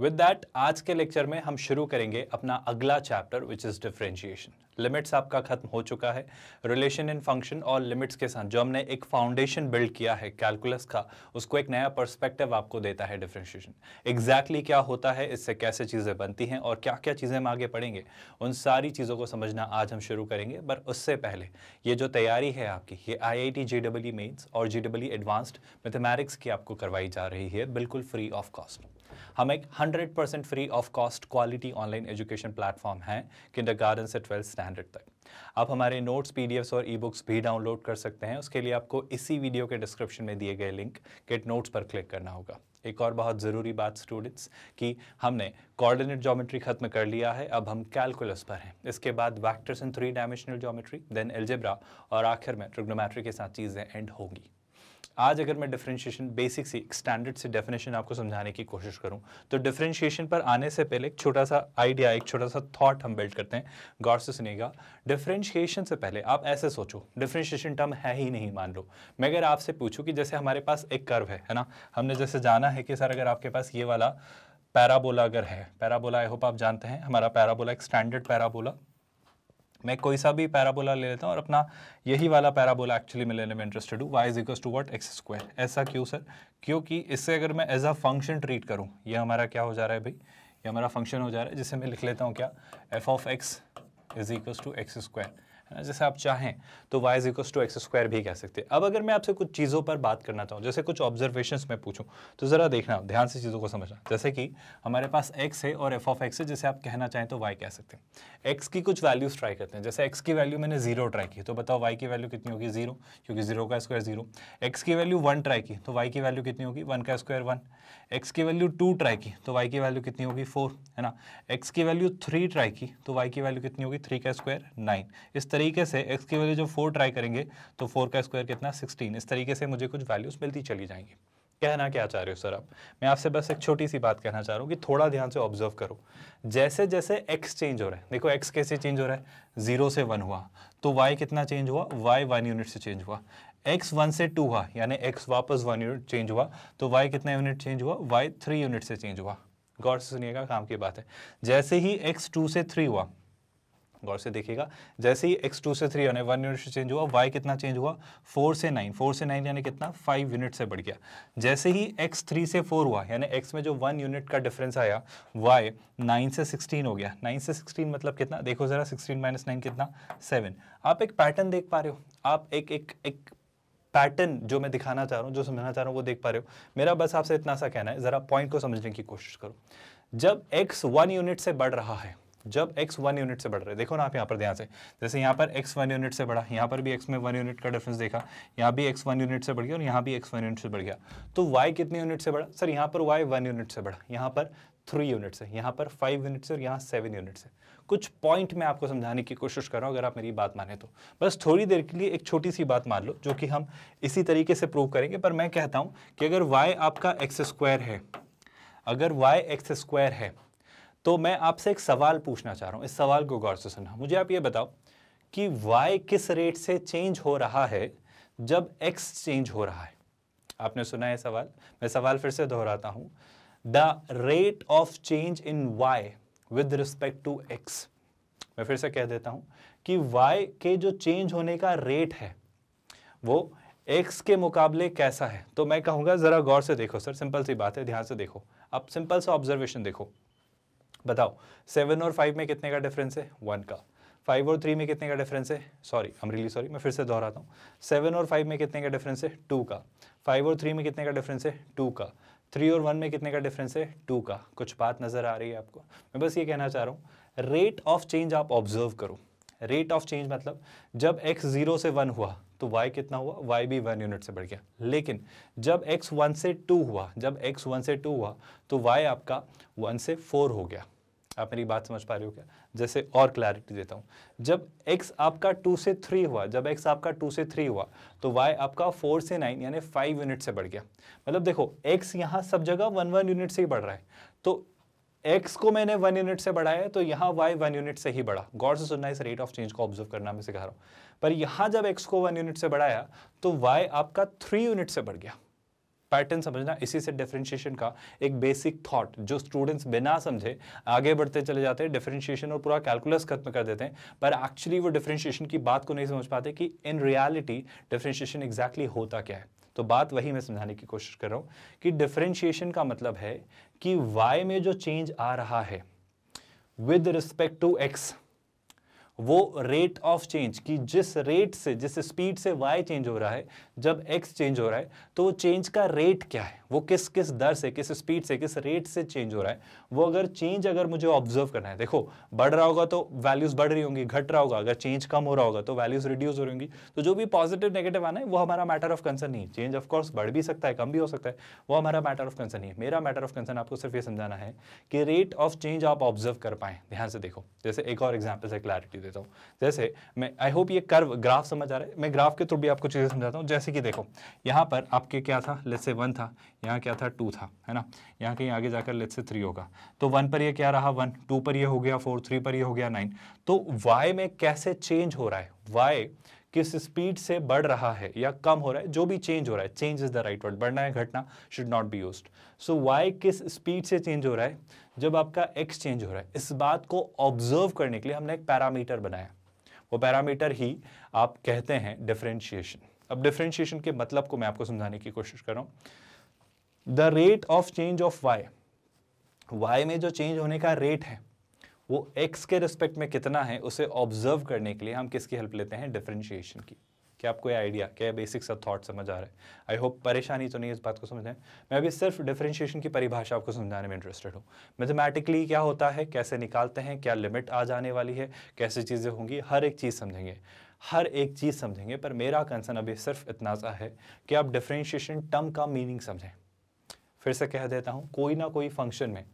With that आज के lecture में हम शुरू करेंगे अपना अगला chapter which is differentiation limits आपका खत्म हो चुका है रिलेशन एंड फंक्शन और लिमिट्स के साथ जो हमने एक फाउंडेशन बिल्ड किया है कैलकुलस का उसको एक नया पर्सपेक्टिव आपको देता है डिफ्रेंशिएशन एग्जैक्टली क्या होता है इससे कैसे चीज़ें बनती हैं और क्या क्या चीज़ें हम आगे पढ़ेंगे उन सारी चीज़ों को समझना आज हम शुरू करेंगे पर उससे पहले ये जो तैयारी है आपकी ये आई I T J W mains और जे डब्ल्यू एडवांस्ड मैथमेटिक्स की आपको करवाई जा रही है बिल्कुल फ्री ऑफ कॉस्ट हम एक hundred percent free of cost quality online education platform है किंडर गार्डन से ट्वेल्थ स्टैंडर्ड तक आप हमारे नोट्स पीडीएफ्स और ई बुक्स भी डाउनलोड कर सकते हैं उसके लिए आपको इसी वीडियो के डिस्क्रिप्शन में दिए गए लिंक गेट नोट्स पर क्लिक करना होगा एक और बहुत ज़रूरी बात स्टूडेंट्स कि हमने कोऑर्डिनेट ज्योमेट्री खत्म कर लिया है अब हम कैलकुलस पर हैं इसके बाद vectors in three dimensional geometry then algebra और आखिर में ट्रिग्नोमेट्री के साथ चीज़ें एंड होंगी आज अगर मैं डिफ्रेंशिएशन बेसिक सी स्टैंडर्ड से डेफिनेशन आपको समझाने की कोशिश करूं तो डिफ्रेंशिएशन पर आने से पहले एक छोटा सा आइडिया एक छोटा सा थॉट हम बिल्ड करते हैं गौर से सुनेगा डिफ्रेंशिएशन से पहले आप ऐसे सोचो डिफ्रेंशिएशन टर्म है ही नहीं मान लो मैं अगर आपसे पूछूँ कि जैसे हमारे पास एक कर्व है है ना हमने जैसे जाना है कि सर अगर आपके पास ये वाला पैराबोला अगर है पैराबोला आई होप आप जानते हैं हमारा पैराबोला एक स्टैंडर्ड पैराबोला मैं कोई सा भी पैराबोला ले लेता हूँ और अपना यही वाला पैराबोला एक्चुअली मैं लेने में इंटरेस्टेड हूँ Y is equal to what X square ऐसा क्यों सर क्योंकि इससे अगर मैं एज अ फंक्शन ट्रीट करूँ ये हमारा क्या हो जा रहा है भाई ये हमारा फंक्शन हो जा रहा है जिसे मैं लिख लेता हूँ क्या F of X is equals to X square है ना जैसे आप चाहें तो Y is equals to X square भी कह सकते हैं अब अगर मैं आपसे कुछ चीज़ों पर बात करना चाहूँ जैसे कुछ ऑब्जर्वेशन में पूछूँ तो ज़रा देखना ध्यान से चीज़ों को समझना जैसे कि हमारे पास एक्स है और एफ ऑफ एक्स है जैसे आप कहना चाहें तो वाई कह सकते हैं एक्स की कुछ वैल्यूज़ ट्राई करते हैं जैसे एक्स की वैल्यू मैंने जीरो ट्राई की तो बताओ वाई की वैल्यू कितनी होगी जीरो क्योंकि जीरो का स्क्वायर जीरो एक्स की वैल्यू वन ट्राई की तो वाई की वैल्यू कितनी होगी वन का स्क्वायर वन एक्स की वैल्यू टू ट्राई की तो वाई की वैल्यू कितनी होगी फोर है ना एक्स की वैल्यू थ्री ट्राई की तो वाई की वैल्यू कितनी होगी थ्री का स्क्वायर नाइन इस तरीके तरीके से x की वैल्यू जो फोर ट्राई करेंगे तो फोर का स्क्वायर कितना सिक्सटीन इस तरीके से मुझे कुछ वैल्यूज मिलती चली जाएंगी कहना क्या चाह रहे हो सर आप मैं आपसे बस एक छोटी सी बात कहना चाह रहा हूँ कि थोड़ा ध्यान से ऑब्जर्व करो जैसे जैसे एक्स चेंज हो रहा है देखो एक्स कैसे चेंज हो रहा है जीरो से वन हुआ तो वाई कितना चेंज हुआ वाई वन यूनिट से चेंज हुआ x वन से टू हुआ यानी x वापस वन यूनिट चेंज हुआ तो y कितना यूनिट चेंज हुआ y थ्री यूनिट से चेंज हुआ गौर से सुनिएगा काम की बात है जैसे ही x टू से थ्री हुआ गौर से देखिएगा जैसे ही एक्स टू से थ्री यानी वन यूनिट से चेंज हुआ वाई कितना चेंज हुआ फोर से नाइन फोर से नाइन यानी कितना फाइव यूनिट से बढ़ गया जैसे ही एक्स थ्री से फोर हुआ यानी एक्स में जो वन यूनिट का डिफरेंस आया वाई नाइन से सिक्सटीन हो गया नाइन से सिक्सटीन मतलब कितना देखो ज़रा सिक्सटीन माइनस नाइन कितना सेवन आप एक पैटर्न देख पा रहे हो आप एक एक एक पैटर्न जो मैं दिखाना चाह रहा हूँ जो समझाना चाह रहा हूँ वो देख पा रहे हो मेरा बस आपसे इतना सा कहना है ज़रा पॉइंट को समझने की कोशिश करो जब x वन यूनिट से बढ़ रहा है जब x वन यूनिट से बढ़ रहे देखो ना आप यहाँ पर ध्यान से जैसे यहाँ पर x वन यूनिट से बढ़ा यहाँ पर भी x में वन यूनिट का डिफरेंस देखा यहाँ भी x वन यूनिट से बढ़ गया और यहाँ भी x वन यूनिट से बढ़ गया तो y कितने यूनिट से बढ़ा सर यहाँ पर y वन यूनिट से बढ़ा यहाँ पर थ्री यूनिट से यहाँ पर फाइव यूनिट से और यहाँ सेवन यूनिट से कुछ पॉइंट मैं आपको समझाने की कोशिश कर रहा हूँ अगर आप मेरी बात माने तो बस थोड़ी देर के लिए एक छोटी सी बात मान लो जो कि हम इसी तरीके से प्रूव करेंगे पर मैं कहता हूँ कि अगर वाई आपका एक्स स्क्वायर है अगर वाई एक्स स्क्वायर है तो मैं आपसे एक सवाल पूछना चाह रहा हूँ इस सवाल को गौर से सुनना मुझे आप ये बताओ कि y किस रेट से चेंज हो रहा है जब x चेंज हो रहा है आपने सुना है सवाल मैं सवाल फिर से दोहराता हूँ the rate of change in y with respect to x मैं फिर से कह देता हूँ कि y के जो चेंज होने का रेट है वो x के मुकाबले कैसा है तो मैं कहूँगा ज़रा गौर से देखो सर सिंपल सी बात है ध्यान से देखो आप सिंपल सा ऑब्जर्वेशन देखो बताओ सेवन और फाइव में कितने का डिफरेंस है वन का फाइव और थ्री में कितने का डिफरेंस है सॉरी अमरीली सॉरी मैं फिर से दोहराता हूँ सेवन और फाइव में कितने का डिफरेंस है टू का फाइव और थ्री में कितने का डिफरेंस है टू का थ्री और वन में कितने का डिफरेंस है टू का कुछ बात नज़र आ रही है आपको मैं बस ये कहना चाह रहा हूँ रेट ऑफ चेंज आप ऑब्जर्व करो रेट ऑफ चेंज मतलब जब x जीरो से वन हुआ तो y कितना हुआ y भी वन यूनिट से बढ़ गया लेकिन जब x वन से टू हुआ जब x वन से टू हुआ तो y आपका वन से फोर हो गया आप मेरी बात समझ पा रहे हो क्या जैसे और क्लैरिटी देता हूँ जब x आपका टू से थ्री हुआ जब x आपका टू से थ्री हुआ तो y आपका फोर से नाइन यानी फाइव यूनिट से बढ़ गया मतलब देखो x यहाँ सब जगह वन वन यूनिट से ही बढ़ रहा है तो x को मैंने वन यूनिट से बढ़ाया तो यहाँ y वन यूनिट से ही बढ़ा गौर से सुनना इस रेट ऑफ चेंज को ऑब्जर्व करना मैं सिखा रहा हूँ पर यहाँ जब एक्स को वन यूनिट से बढ़ाया तो वाई आपका थ्री यूनिट से बढ़ गया पैटर्न समझना इसी से डिफरेंशिएशन का एक बेसिक थॉट जो स्टूडेंट्स बिना समझे आगे बढ़ते चले जाते हैं डिफरेंशिएशन और पूरा कैलकुलस खत्म कर देते हैं पर एक्चुअली वो डिफरेंशिएशन की बात को नहीं समझ पाते कि इन रियलिटी डिफरेंशिएशन एग्जैक्टली होता क्या है तो बात वही मैं समझाने की कोशिश कर रहा हूँ कि डिफरेंशिएशन का मतलब है कि वाई में जो चेंज आ रहा है विद रिस्पेक्ट टू एक्स वो रेट ऑफ चेंज कि जिस रेट से जिस स्पीड से वाई चेंज हो रहा है जब एक्स चेंज हो रहा है तो वो चेंज का रेट क्या है वो किस किस दर से किस स्पीड से किस रेट से चेंज हो रहा है वो अगर चेंज अगर मुझे ऑब्जर्व करना है देखो बढ़ रहा होगा तो वैल्यूज़ बढ़ रही होंगी घट रहा होगा अगर चेंज कम हो रहा होगा तो वैल्यूज़ रिड्यूस हो रही होंगी तो जो भी पॉजिटिव नेगेटिव आना है वो हमारा मैटर ऑफ कंसर्न नहीं है चेंज ऑफकोर्स बढ़ भी सकता है कम भी हो सकता है वो हमारा मैटर ऑफ कंसर्न नहीं है मेरा मैटर ऑफ कंसर्न आपको सिर्फ ये समझाना है कि रेट ऑफ चेंज आप ऑब्जर्व कर पाए ध्यान से देखो जैसे एक और एग्जाम्पल से क्लैरिटी देता हूँ जैसे मैं आई होप ये कर्व ग्राफ समझ आ रहा है मैं ग्राफ के थ्रू भी आपको चीज़ें समझाता हूँ जैसे जैसे कि देखो यहाँ पर आपके क्या था लेट से वन था यहाँ क्या था टू था है ना यहाँ कहीं आगे जाकर लेट से थ्री होगा तो वन पर ये क्या रहा वन टू पर ये हो गया फोर थ्री पर ये हो गया नाइन तो वाई में कैसे चेंज हो रहा है वाई किस स्पीड से बढ़ रहा है या कम हो रहा है जो भी चेंज हो रहा है change is the right word बढ़ना है घटना should not be use so y किस स्पीड से चेंज हो रहा है जब आपका एक्स चेंज हो रहा है इस बात को ऑब्जर्व करने के लिए हमने एक पैरामीटर बनाया वो पैरामीटर ही आप कहते हैं डिफ्रेंशिएशन अब डिफ्रेंशिएशन के मतलब को मैं आपको समझाने की कोशिश कर रहा हूं the rate of change of y y में जो चेंज होने का रेट है वो एक्स के रिस्पेक्ट में कितना है उसे ऑब्जर्व करने के लिए हम किसकी हेल्प लेते हैं डिफ्रेंशिएशन की क्या आपको ये आइडिया क्या बेसिक सा थॉट समझ आ रहा है आई होप परेशानी तो नहीं इस बात को समझ रहे मैं अभी सिर्फ डिफ्रेंशिएशन की परिभाषा आपको समझाने में इंटरेस्टेड हूँ मैथमेटिकली क्या होता है कैसे निकालते हैं क्या लिमिट आ जाने वाली है कैसे चीज़ें होंगी हर एक चीज़ समझेंगे हर एक चीज़ समझेंगे पर मेरा कंसर्न अभी सिर्फ इतना सा है कि आप डिफ्रेंशिएशन टर्म का मीनिंग समझें फिर से कह देता हूँ कोई ना कोई फंक्शन में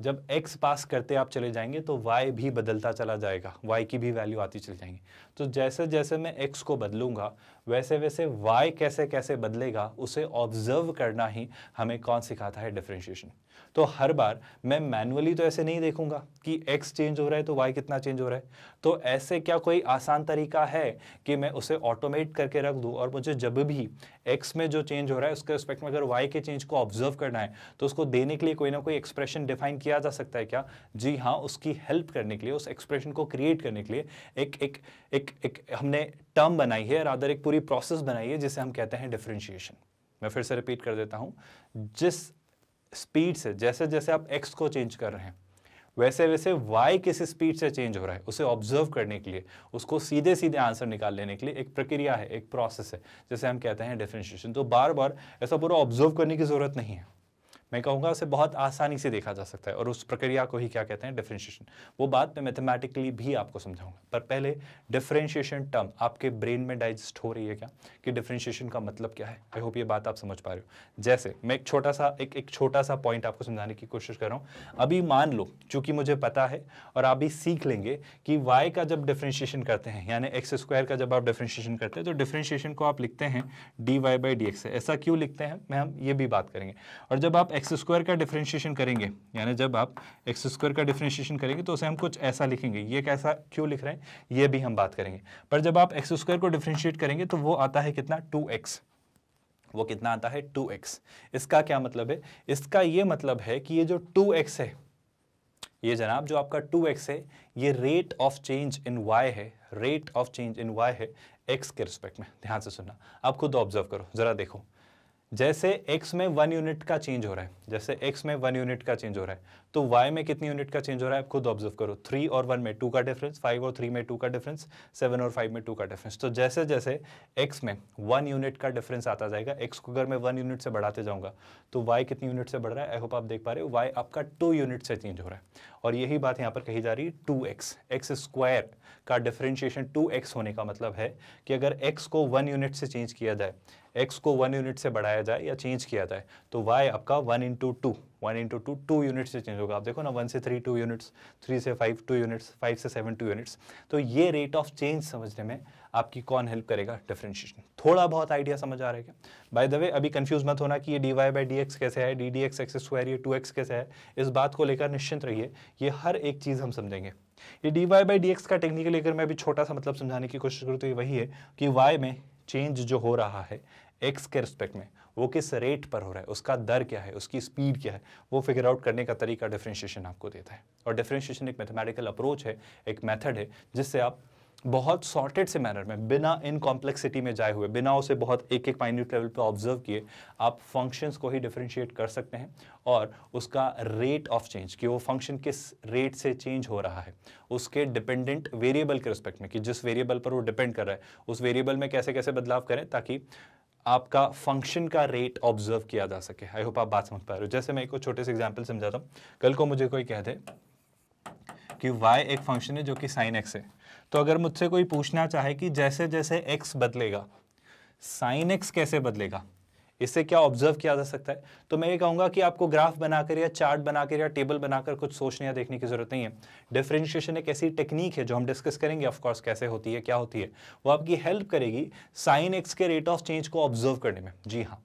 जब x पास करते आप चले जाएंगे तो y भी बदलता चला जाएगा y की भी वैल्यू आती चली जाएंगी तो जैसे जैसे मैं x को बदलूंगा वैसे वैसे वाई कैसे कैसे बदलेगा उसे ऑब्जर्व करना ही हमें कौन सिखाता है डिफ्रेंशिएशन तो हर बार मैं मैनुअली तो ऐसे नहीं देखूंगा कि एक्स चेंज हो रहा है तो वाई कितना चेंज हो रहा है तो ऐसे क्या कोई आसान तरीका है कि मैं उसे ऑटोमेट करके रख दूँ और मुझे जब भी एक्स में जो चेंज हो रहा है उसके रिस्पेक्ट में अगर वाई के चेंज को ऑब्जर्व करना है तो उसको देने के लिए कोई ना कोई एक्सप्रेशन डिफाइन किया जा सकता है क्या जी हाँ उसकी हेल्प करने के लिए उस एक्सप्रेशन को क्रिएट करने के लिए एक एक एक, एक हमने टर्म बनाई है रादर एक पूरी प्रोसेस बनाई है जिसे हम कहते हैं डिफ्रेंशिएशन मैं फिर से रिपीट कर देता हूँ जिस स्पीड से जैसे जैसे आप एक्स को चेंज कर रहे हैं वैसे वैसे वाई किस स्पीड से चेंज हो रहा है उसे ऑब्जर्व करने के लिए उसको सीधे सीधे आंसर निकाल लेने के लिए एक प्रक्रिया है एक प्रोसेस है जैसे हम कहते हैं डिफ्रेंशिएशन तो बार बार ऐसा पूरा ऑब्जर्व करने की ज़रूरत नहीं है मैं कहूँगा उसे बहुत आसानी से देखा जा सकता है और उस प्रक्रिया को ही क्या कहते हैं डिफ्रेंशिएशन वो बात मैं मैथमेटिकली भी आपको समझाऊंगा पर पहले डिफ्रेंशिएशन टर्म आपके ब्रेन में डाइजेस्ट हो रही है क्या कि डिफ्रेंशिएशन का मतलब क्या है आई होप ये बात आप समझ पा रहे हो जैसे मैं एक छोटा सा एक एक छोटा सा पॉइंट आपको समझाने की कोशिश कर रहा हूँ अभी मान लो चूंकि मुझे पता है और आप भी सीख लेंगे कि वाई का जब डिफ्रेंशिएशन करते हैं यानी एक्स स्क्वायर का जब आप डिफ्रेंशिएशन करते हैं तो डिफ्रेंशिएशन को आप लिखते हैं d y by d x ऐसा क्यों लिखते हैं मैं हम ये भी बात करेंगे और जब आप एक्स स्क्वायर का डिफ्रेंशिएशन करेंगे यानी जब आप एक्स स्क्वायर का डिफ्रेंशिएशन करेंगे तो उसे हम कुछ ऐसा लिखेंगे ये कैसा क्यों लिख रहे हैं ये भी हम बात करेंगे पर जब आप एक्स स्क्वायर को डिफ्रेंशिएट करेंगे तो वो आता है कितना टू एक्स वो कितना आता है टू एक्स इसका क्या मतलब है इसका ये मतलब है कि ये जो टू एक्स है ये जनाब जो आपका टू एक्स है ये rate of change in y है rate of change in y है एक्स के रिस्पेक्ट में ध्यान से सुनना आप खुद ऑब्जर्व करो ज़रा देखो जैसे x में वन यूनिट का चेंज हो रहा है जैसे x में वन यूनिट का चेंज हो रहा है तो y में कितनी यूनिट का चेंज हो रहा है आप खुद ऑब्जर्व करो थ्री और वन में टू का डिफरेंस फाइव और थ्री में टू का डिफरेंस सेवन और फाइव में टू का डिफरेंस तो जैसे जैसे x में वन यूनिट का डिफरेंस आता जाएगा x को अगर मैं वन यूनिट से बढ़ाते जाऊँगा तो y कितनी यूनिट से बढ़ रहा है आई होप आप देख पा रहे हो वाई आपका टू यूनिट से चेंज हो रहा है और यही बात यहाँ पर कही जा रही है टू एक्स एक्स स्क्वायर का डिफ्रेंशिएशन टू एक्स होने का मतलब है कि अगर एक्स को वन यूनिट से चेंज किया जाए एक्स को वन यूनिट से बढ़ाया जाए या चेंज किया जाए तो वाई आपका one into two one into two two unit से चेंज होगा आप देखो ना वन से थ्री टू यूनिट्स थ्री से फाइव टू यूनिट्स फाइव से सेवन टू यूनिट्स तो ये रेट ऑफ चेंज समझने में आपकी कौन हेल्प करेगा डिफ्रेंशिएशन थोड़ा बहुत आइडिया समझ आ रहा है क्या बाय द वे अभी कंफ्यूज मत होना कि ये d y by d x कैसे है d d x x square ये टू एक्स कैसे है इस बात को लेकर निश्चिंत रहिए ये हर एक चीज़ हम समझेंगे ये d y by d x का टेक्निकल लेकर मैं अभी छोटा सा मतलब समझाने की कोशिश करूँ तो ये वही है कि वाई में चेंज जो हो रहा है एक्स के रिस्पेक्ट में वो किस रेट पर हो रहा है उसका दर क्या है उसकी स्पीड क्या है वो फिगर आउट करने का तरीका डिफ्रेंशिएशन आपको देता है और डिफ्रेंशिएशन एक मैथमेटिकल अप्रोच है एक मेथड है जिससे आप बहुत सॉर्टेड से मैनर में बिना इन कॉम्प्लेक्सिटी में जाए हुए बिना उसे बहुत एक एक माइन्यूट लेवल पर ऑब्जर्व किए आप फंक्शंस को ही डिफ्रेंशिएट कर सकते हैं और उसका रेट ऑफ चेंज कि वो फंक्शन किस रेट से चेंज हो रहा है उसके डिपेंडेंट वेरिएबल के रिस्पेक्ट में कि जिस वेरिएबल पर वो डिपेंड कर रहा है उस वेरिएबल में कैसे कैसे बदलाव करें ताकि आपका फंक्शन का रेट ऑब्जर्व किया जा सके आई होप आप बात समझ पा रहे हो जैसे मैं एक छोटे से एग्जाम्पल समझाता हूँ कल को मुझे कोई कह दे कि y एक फंक्शन है जो कि साइन एक्स है तो अगर मुझसे कोई पूछना चाहे कि जैसे जैसे x बदलेगा साइन एक्स कैसे बदलेगा इससे क्या ऑब्जर्व किया जा सकता है तो मैं ये कहूँगा कि आपको ग्राफ बनाकर या चार्ट बनाकर या टेबल बनाकर कुछ सोचने या देखने की जरूरत नहीं है डिफ्रेंशिएशन एक ऐसी टेक्निक है जो हम डिस्कस करेंगे ऑफकोर्स कैसे होती है क्या होती है वो आपकी हेल्प करेगी साइन एक्स के रेट ऑफ चेंज को ऑब्जर्व करने में जी हाँ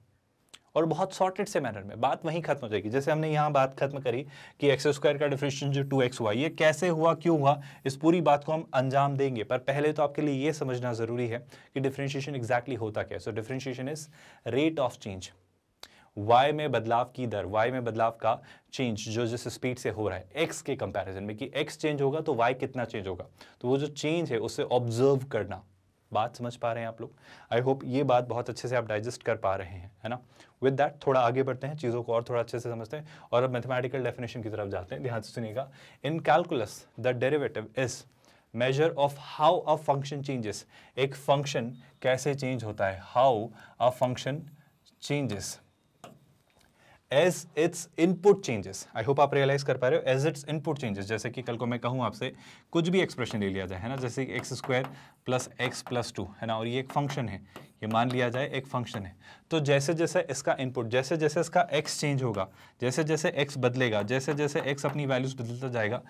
और बहुत शॉर्टेड से मैनर में बात वहीं खत्म हो जाएगी जैसे हमने यहाँ बात खत्म करी कि एक्स स्क्वायर का डिफ्रेशन जो टू एक्स हुआ ये कैसे हुआ क्यों हुआ इस पूरी बात को हम अंजाम देंगे पर पहले तो आपके लिए ये समझना ज़रूरी है कि डिफ्रेंशिएशन एग्जैक्टली होता क्या है so differentiation is rate of change y में बदलाव की दर वाई में बदलाव का चेंज जो जिस स्पीड से हो रहा है एक्स के कंपैरिजन में कि एक्स चेंज होगा तो वाई कितना चेंज होगा तो वो जो चेंज है उसे ऑब्जर्व करना बात समझ पा रहे हैं आप लोग आई होप ये बात बहुत अच्छे से आप डाइजेस्ट कर पा रहे हैं है ना विद दैट थोड़ा आगे बढ़ते हैं चीज़ों को और थोड़ा अच्छे से समझते हैं और अब मैथमेटिकल डेफिनेशन की तरफ जाते हैं ध्यान से सुनिएगा in calculus the derivative is measure of how a function changes एक फंक्शन कैसे चेंज होता है how a function changes as its input changes I hope आप रियलाइज कर पा रहे हो एज इट्स इनपुट चेंजेस जैसे कि कल को मैं कहूँ आपसे कुछ भी एक्सप्रेशन ले लिया जाए है ना जैसे x square plus x plus two है ना और ये एक फंक्शन है ये मान लिया जाए एक फंक्शन है तो जैसे जैसे इसका इनपुट जैसे जैसे इसका एक्स चेंज होगा जैसे जैसे एक्स बदलेगा जैसे जैसे एक्स अपनी वैल्यूज बदलता जाएगा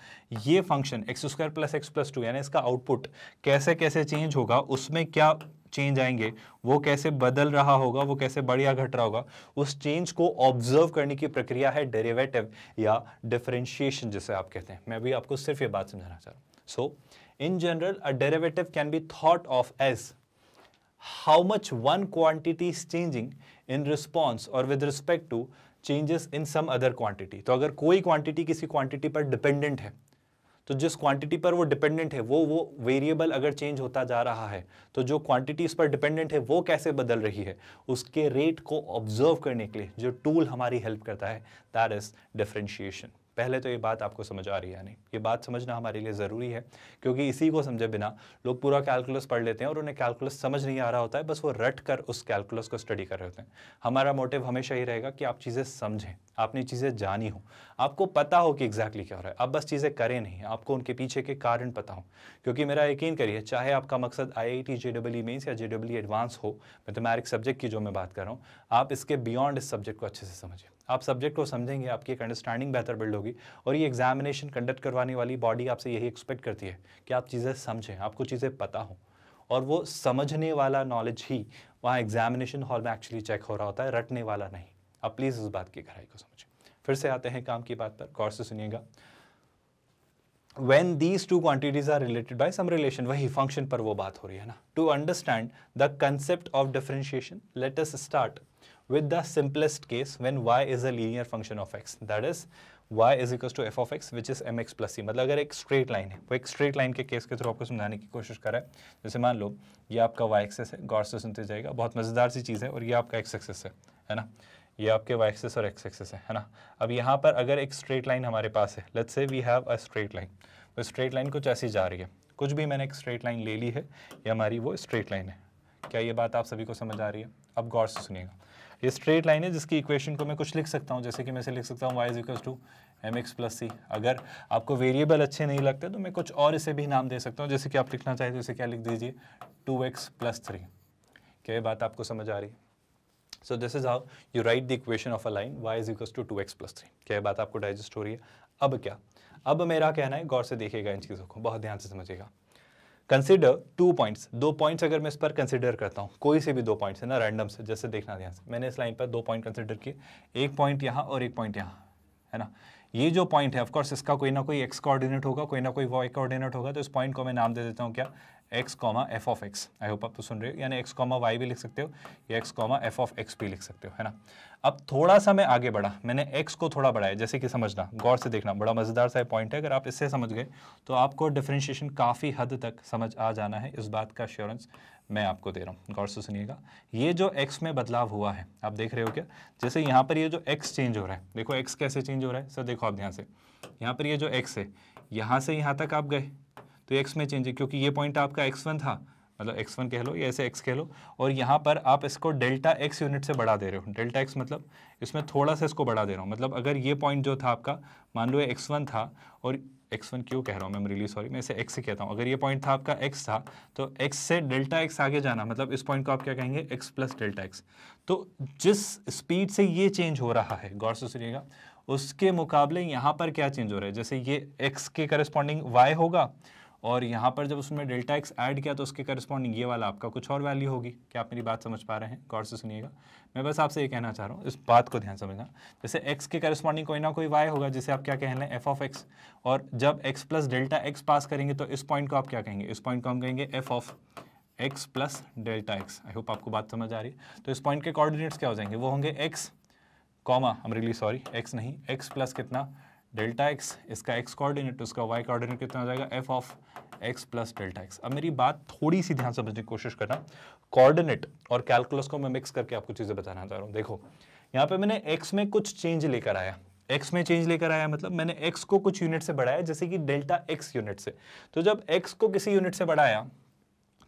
ये function x square plus x plus two यानी इसका आउटपुट कैसे कैसे चेंज होगा उसमें क्या चेंज आएंगे वो कैसे बदल रहा होगा वो कैसे बढ़िया घट रहा होगा उस चेंज को ऑब्जर्व करने की प्रक्रिया है डेरेवेटिव या डिफ्रेंशिएशन जिसे आप कहते हैं मैं भी आपको सिर्फ ये बात समझाना चाह रहा हूँ so in general a derivative can be thought of as how much one quantity is changing in response or with respect to changes in some other quantity. तो अगर कोई quantity किसी quantity पर dependent है तो जिस क्वांटिटी पर वो डिपेंडेंट है वो वो वेरिएबल अगर चेंज होता जा रहा है तो जो क्वांटिटी इस पर डिपेंडेंट है वो कैसे बदल रही है उसके रेट को ऑब्जर्व करने के लिए जो टूल हमारी हेल्प करता है दैट इज डिफ्रेंशिएशन पहले तो ये बात आपको समझ आ रही है नहीं ये बात समझना हमारे लिए ज़रूरी है क्योंकि इसी को समझे बिना लोग पूरा कैलकुलस पढ़ लेते हैं और उन्हें कैलकुलस समझ नहीं आ रहा होता है बस वो रट कर उस कैलकुलस को स्टडी कर रहे होते हैं हमारा मोटिव हमेशा ही रहेगा कि आप चीज़ें समझें आपने चीज़ें जानी हो आपको पता हो कि एग्जैक्टली क्या हो रहा है आप बस चीज़ें करें नहीं आपको उनके पीछे के कारण पता हो क्योंकि मेरा यकीन करिए चाहे आपका मकसद I I T J W mains या जे डब्ल्यू एडवांस हो मैथमेटिक्स सब्जेक्ट की जो मैं बात कर रहा हूँ आप इसके बियॉन्ड इस सब्जेक्ट को अच्छे से समझें आप सब्जेक्ट को समझेंगे आपकी एक अंडरस्टैंडिंग बेहतर बिल्ड होगी और ये एग्जामिनेशन कंडक्ट करवाने वाली बॉडी आपसे यही एक्सपेक्ट करती है कि आप चीज़ें समझें आपको चीज़ें पता हो और वो समझने वाला नॉलेज ही वहाँ एग्जामिनेशन हॉल में एक्चुअली चेक हो रहा होता है रटने वाला नहीं आप प्लीज़ उस बात की गहराई को समझें फिर से आते हैं काम की बात पर गौर से सुनिएगा when these two quantities are related by some relation वही function पर वो बात हो रही है ना to understand the concept of differentiation let us start with the simplest case when y is a linear function of x. That is y is equals to f of x which is mx plus c. मतलब अगर एक straight line है वो एक straight line के case के through आपको समझाने की कोशिश कर रहा है जैसे मान लो ये आपका y एक्सेस है गौर से सुनते जाएगा बहुत मज़ेदार सी चीज़ है और ये आपका x एक्सेस है है ना ये आपके वाई एक्सेस और x एक्सेस है है ना अब यहाँ पर अगर एक स्ट्रेट लाइन हमारे पास है let's say we have a straight line वो स्ट्रेट लाइन कुछ ऐसी जा रही है कुछ भी मैंने एक स्ट्रेट लाइन ले ली है ये हमारी वो स्ट्रेट लाइन है क्या ये बात आप सभी को समझ आ रही है अब गौर से सुनिएगा ये स्ट्रेट लाइन है जिसकी इक्वेशन को मैं कुछ लिख सकता हूँ जैसे कि मैं इसे लिख सकता हूँ Y is equals to m x plus c अगर आपको वेरिएबल अच्छे नहीं लगते तो मैं कुछ और इसे भी नाम दे सकता हूँ जैसे कि आप लिखना चाहें तो इसे क्या लिख दीजिए टू एक्स प्लस थ्री क्या बात आपको समझ आ रही है so this is how you write the equation of a line y is equals to two x plus three क्या बात आपको डाइजेस्ट हो रही है अब क्या अब मेरा कहना है गौर से देखिएगा इन चीज़ों को बहुत ध्यान से समझिएगा कंसिडर टू पॉइंट्स दो पॉइंट्स अगर मैं इस पर कंसिडर करता हूँ कोई से भी दो पॉइंट्स है ना रैंडम से जैसे देखना ध्यान से मैंने इस लाइन पर दो पॉइंट कंसिडर किए एक पॉइंट यहाँ और एक पॉइंट यहाँ है ना ये जो पॉइंट है ऑफकोर्स इसका कोई ना कोई एक्स कोऑर्डिनेट होगा कोई ना कोई वाई कोऑर्डिनेट होगा तो इस पॉइंट को मैं नाम दे देता हूँ क्या x comma f of x I hope आप तो सुन रहे हो यानी एक्स कॉमा वाई भी लिख सकते हो या x comma f of x भी लिख सकते हो है ना अब थोड़ा सा मैं आगे बढ़ा मैंने एक्स को थोड़ा बढ़ाया जैसे कि समझना गौर से देखना बड़ा मज़ेदार सा पॉइंट है अगर आप इससे समझ गए तो आपको डिफ्रेंशिएशन काफ़ी हद तक समझ आ जाना है इस बात का श्योरेंस मैं आपको दे रहा हूँ गौर से सुनिएगा ये जो एक्स में बदलाव हुआ है आप देख रहे हो क्या जैसे यहाँ पर ये जो एक्स चेंज हो रहा है देखो एक्स कैसे चेंज हो रहा है सर देखो आप ध्यान से यहाँ पर ये जो एक्स है यहाँ से यहाँ तक आप गए तो एक्स में चेंज है क्योंकि ये पॉइंट आपका एक्स वन था मतलब एक्स वन कह लो या ऐसे एक्स कह लो और यहाँ पर आप इसको डेल्टा एक्स यूनिट से बढ़ा दे रहे हो डेल्टा एक्स मतलब इसमें थोड़ा सा इसको बढ़ा दे रहा हूँ मतलब अगर ये पॉइंट जो था आपका मान लो एक्स वन था और एक्स वन क्यों कह रहा हूँ मैं सॉरी मैं इसे एक्स से कहता हूँ अगर ये पॉइंट था आपका एक्स था तो एक्स से डेल्टा एक्स आगे जाना मतलब इस पॉइंट को आप क्या कहेंगे एक्स प्लस डेल्टा एक्स तो जिस स्पीड से ये चेंज हो रहा है गौर से सुनिएगा उसके मुकाबले यहाँ पर क्या चेंज हो रहा है जैसे ये एक्स के करस्पॉन्डिंग वाई होगा और यहाँ पर जब उसमें डेल्टा एक्स ऐड किया तो उसके करस्पॉन्डिंग ये वाला आपका कुछ और वैल्यू होगी क्या आप मेरी बात समझ पा रहे हैं गौर से सुनिएगा मैं बस आपसे ये कहना चाह रहा हूँ इस बात को ध्यान समझना जैसे एक्स के करस्पॉन्डिंग कोई ना कोई वाई होगा जिसे आप क्या कह लें एफ ऑफ एक्स और जब x plus delta x pass करेंगे तो इस पॉइंट को आप क्या कहेंगे इस पॉइंट को हम कहेंगे f of x plus delta x I hope आपको बात समझ आ रही है तो इस पॉइंट के कॉर्डिनेट्स क्या हो जाएंगे वो होंगे एक्स कॉमा हम रिली सॉरी एक्स नहीं एक्स प्लस कितना डेल्टा एक्स इसका एक्स कोऑर्डिनेट तो इसका वाई कोऑर्डिनेट कितना आ जाएगा f of x plus delta x अब मेरी बात थोड़ी सी ध्यान समझने की कोशिश करना कोऑर्डिनेट और कैलकुलस को मैं मिक्स करके आपको चीज़ें बताना चाह रहा हूँ देखो यहाँ पे मैंने एक्स में कुछ चेंज लेकर आया एक्स में चेंज लेकर आया मतलब मैंने एक्स को कुछ यूनिट से बढ़ाया जैसे कि डेल्टा एक्स यूनिट से तो जब एक्स को किसी यूनिट से बढ़ाया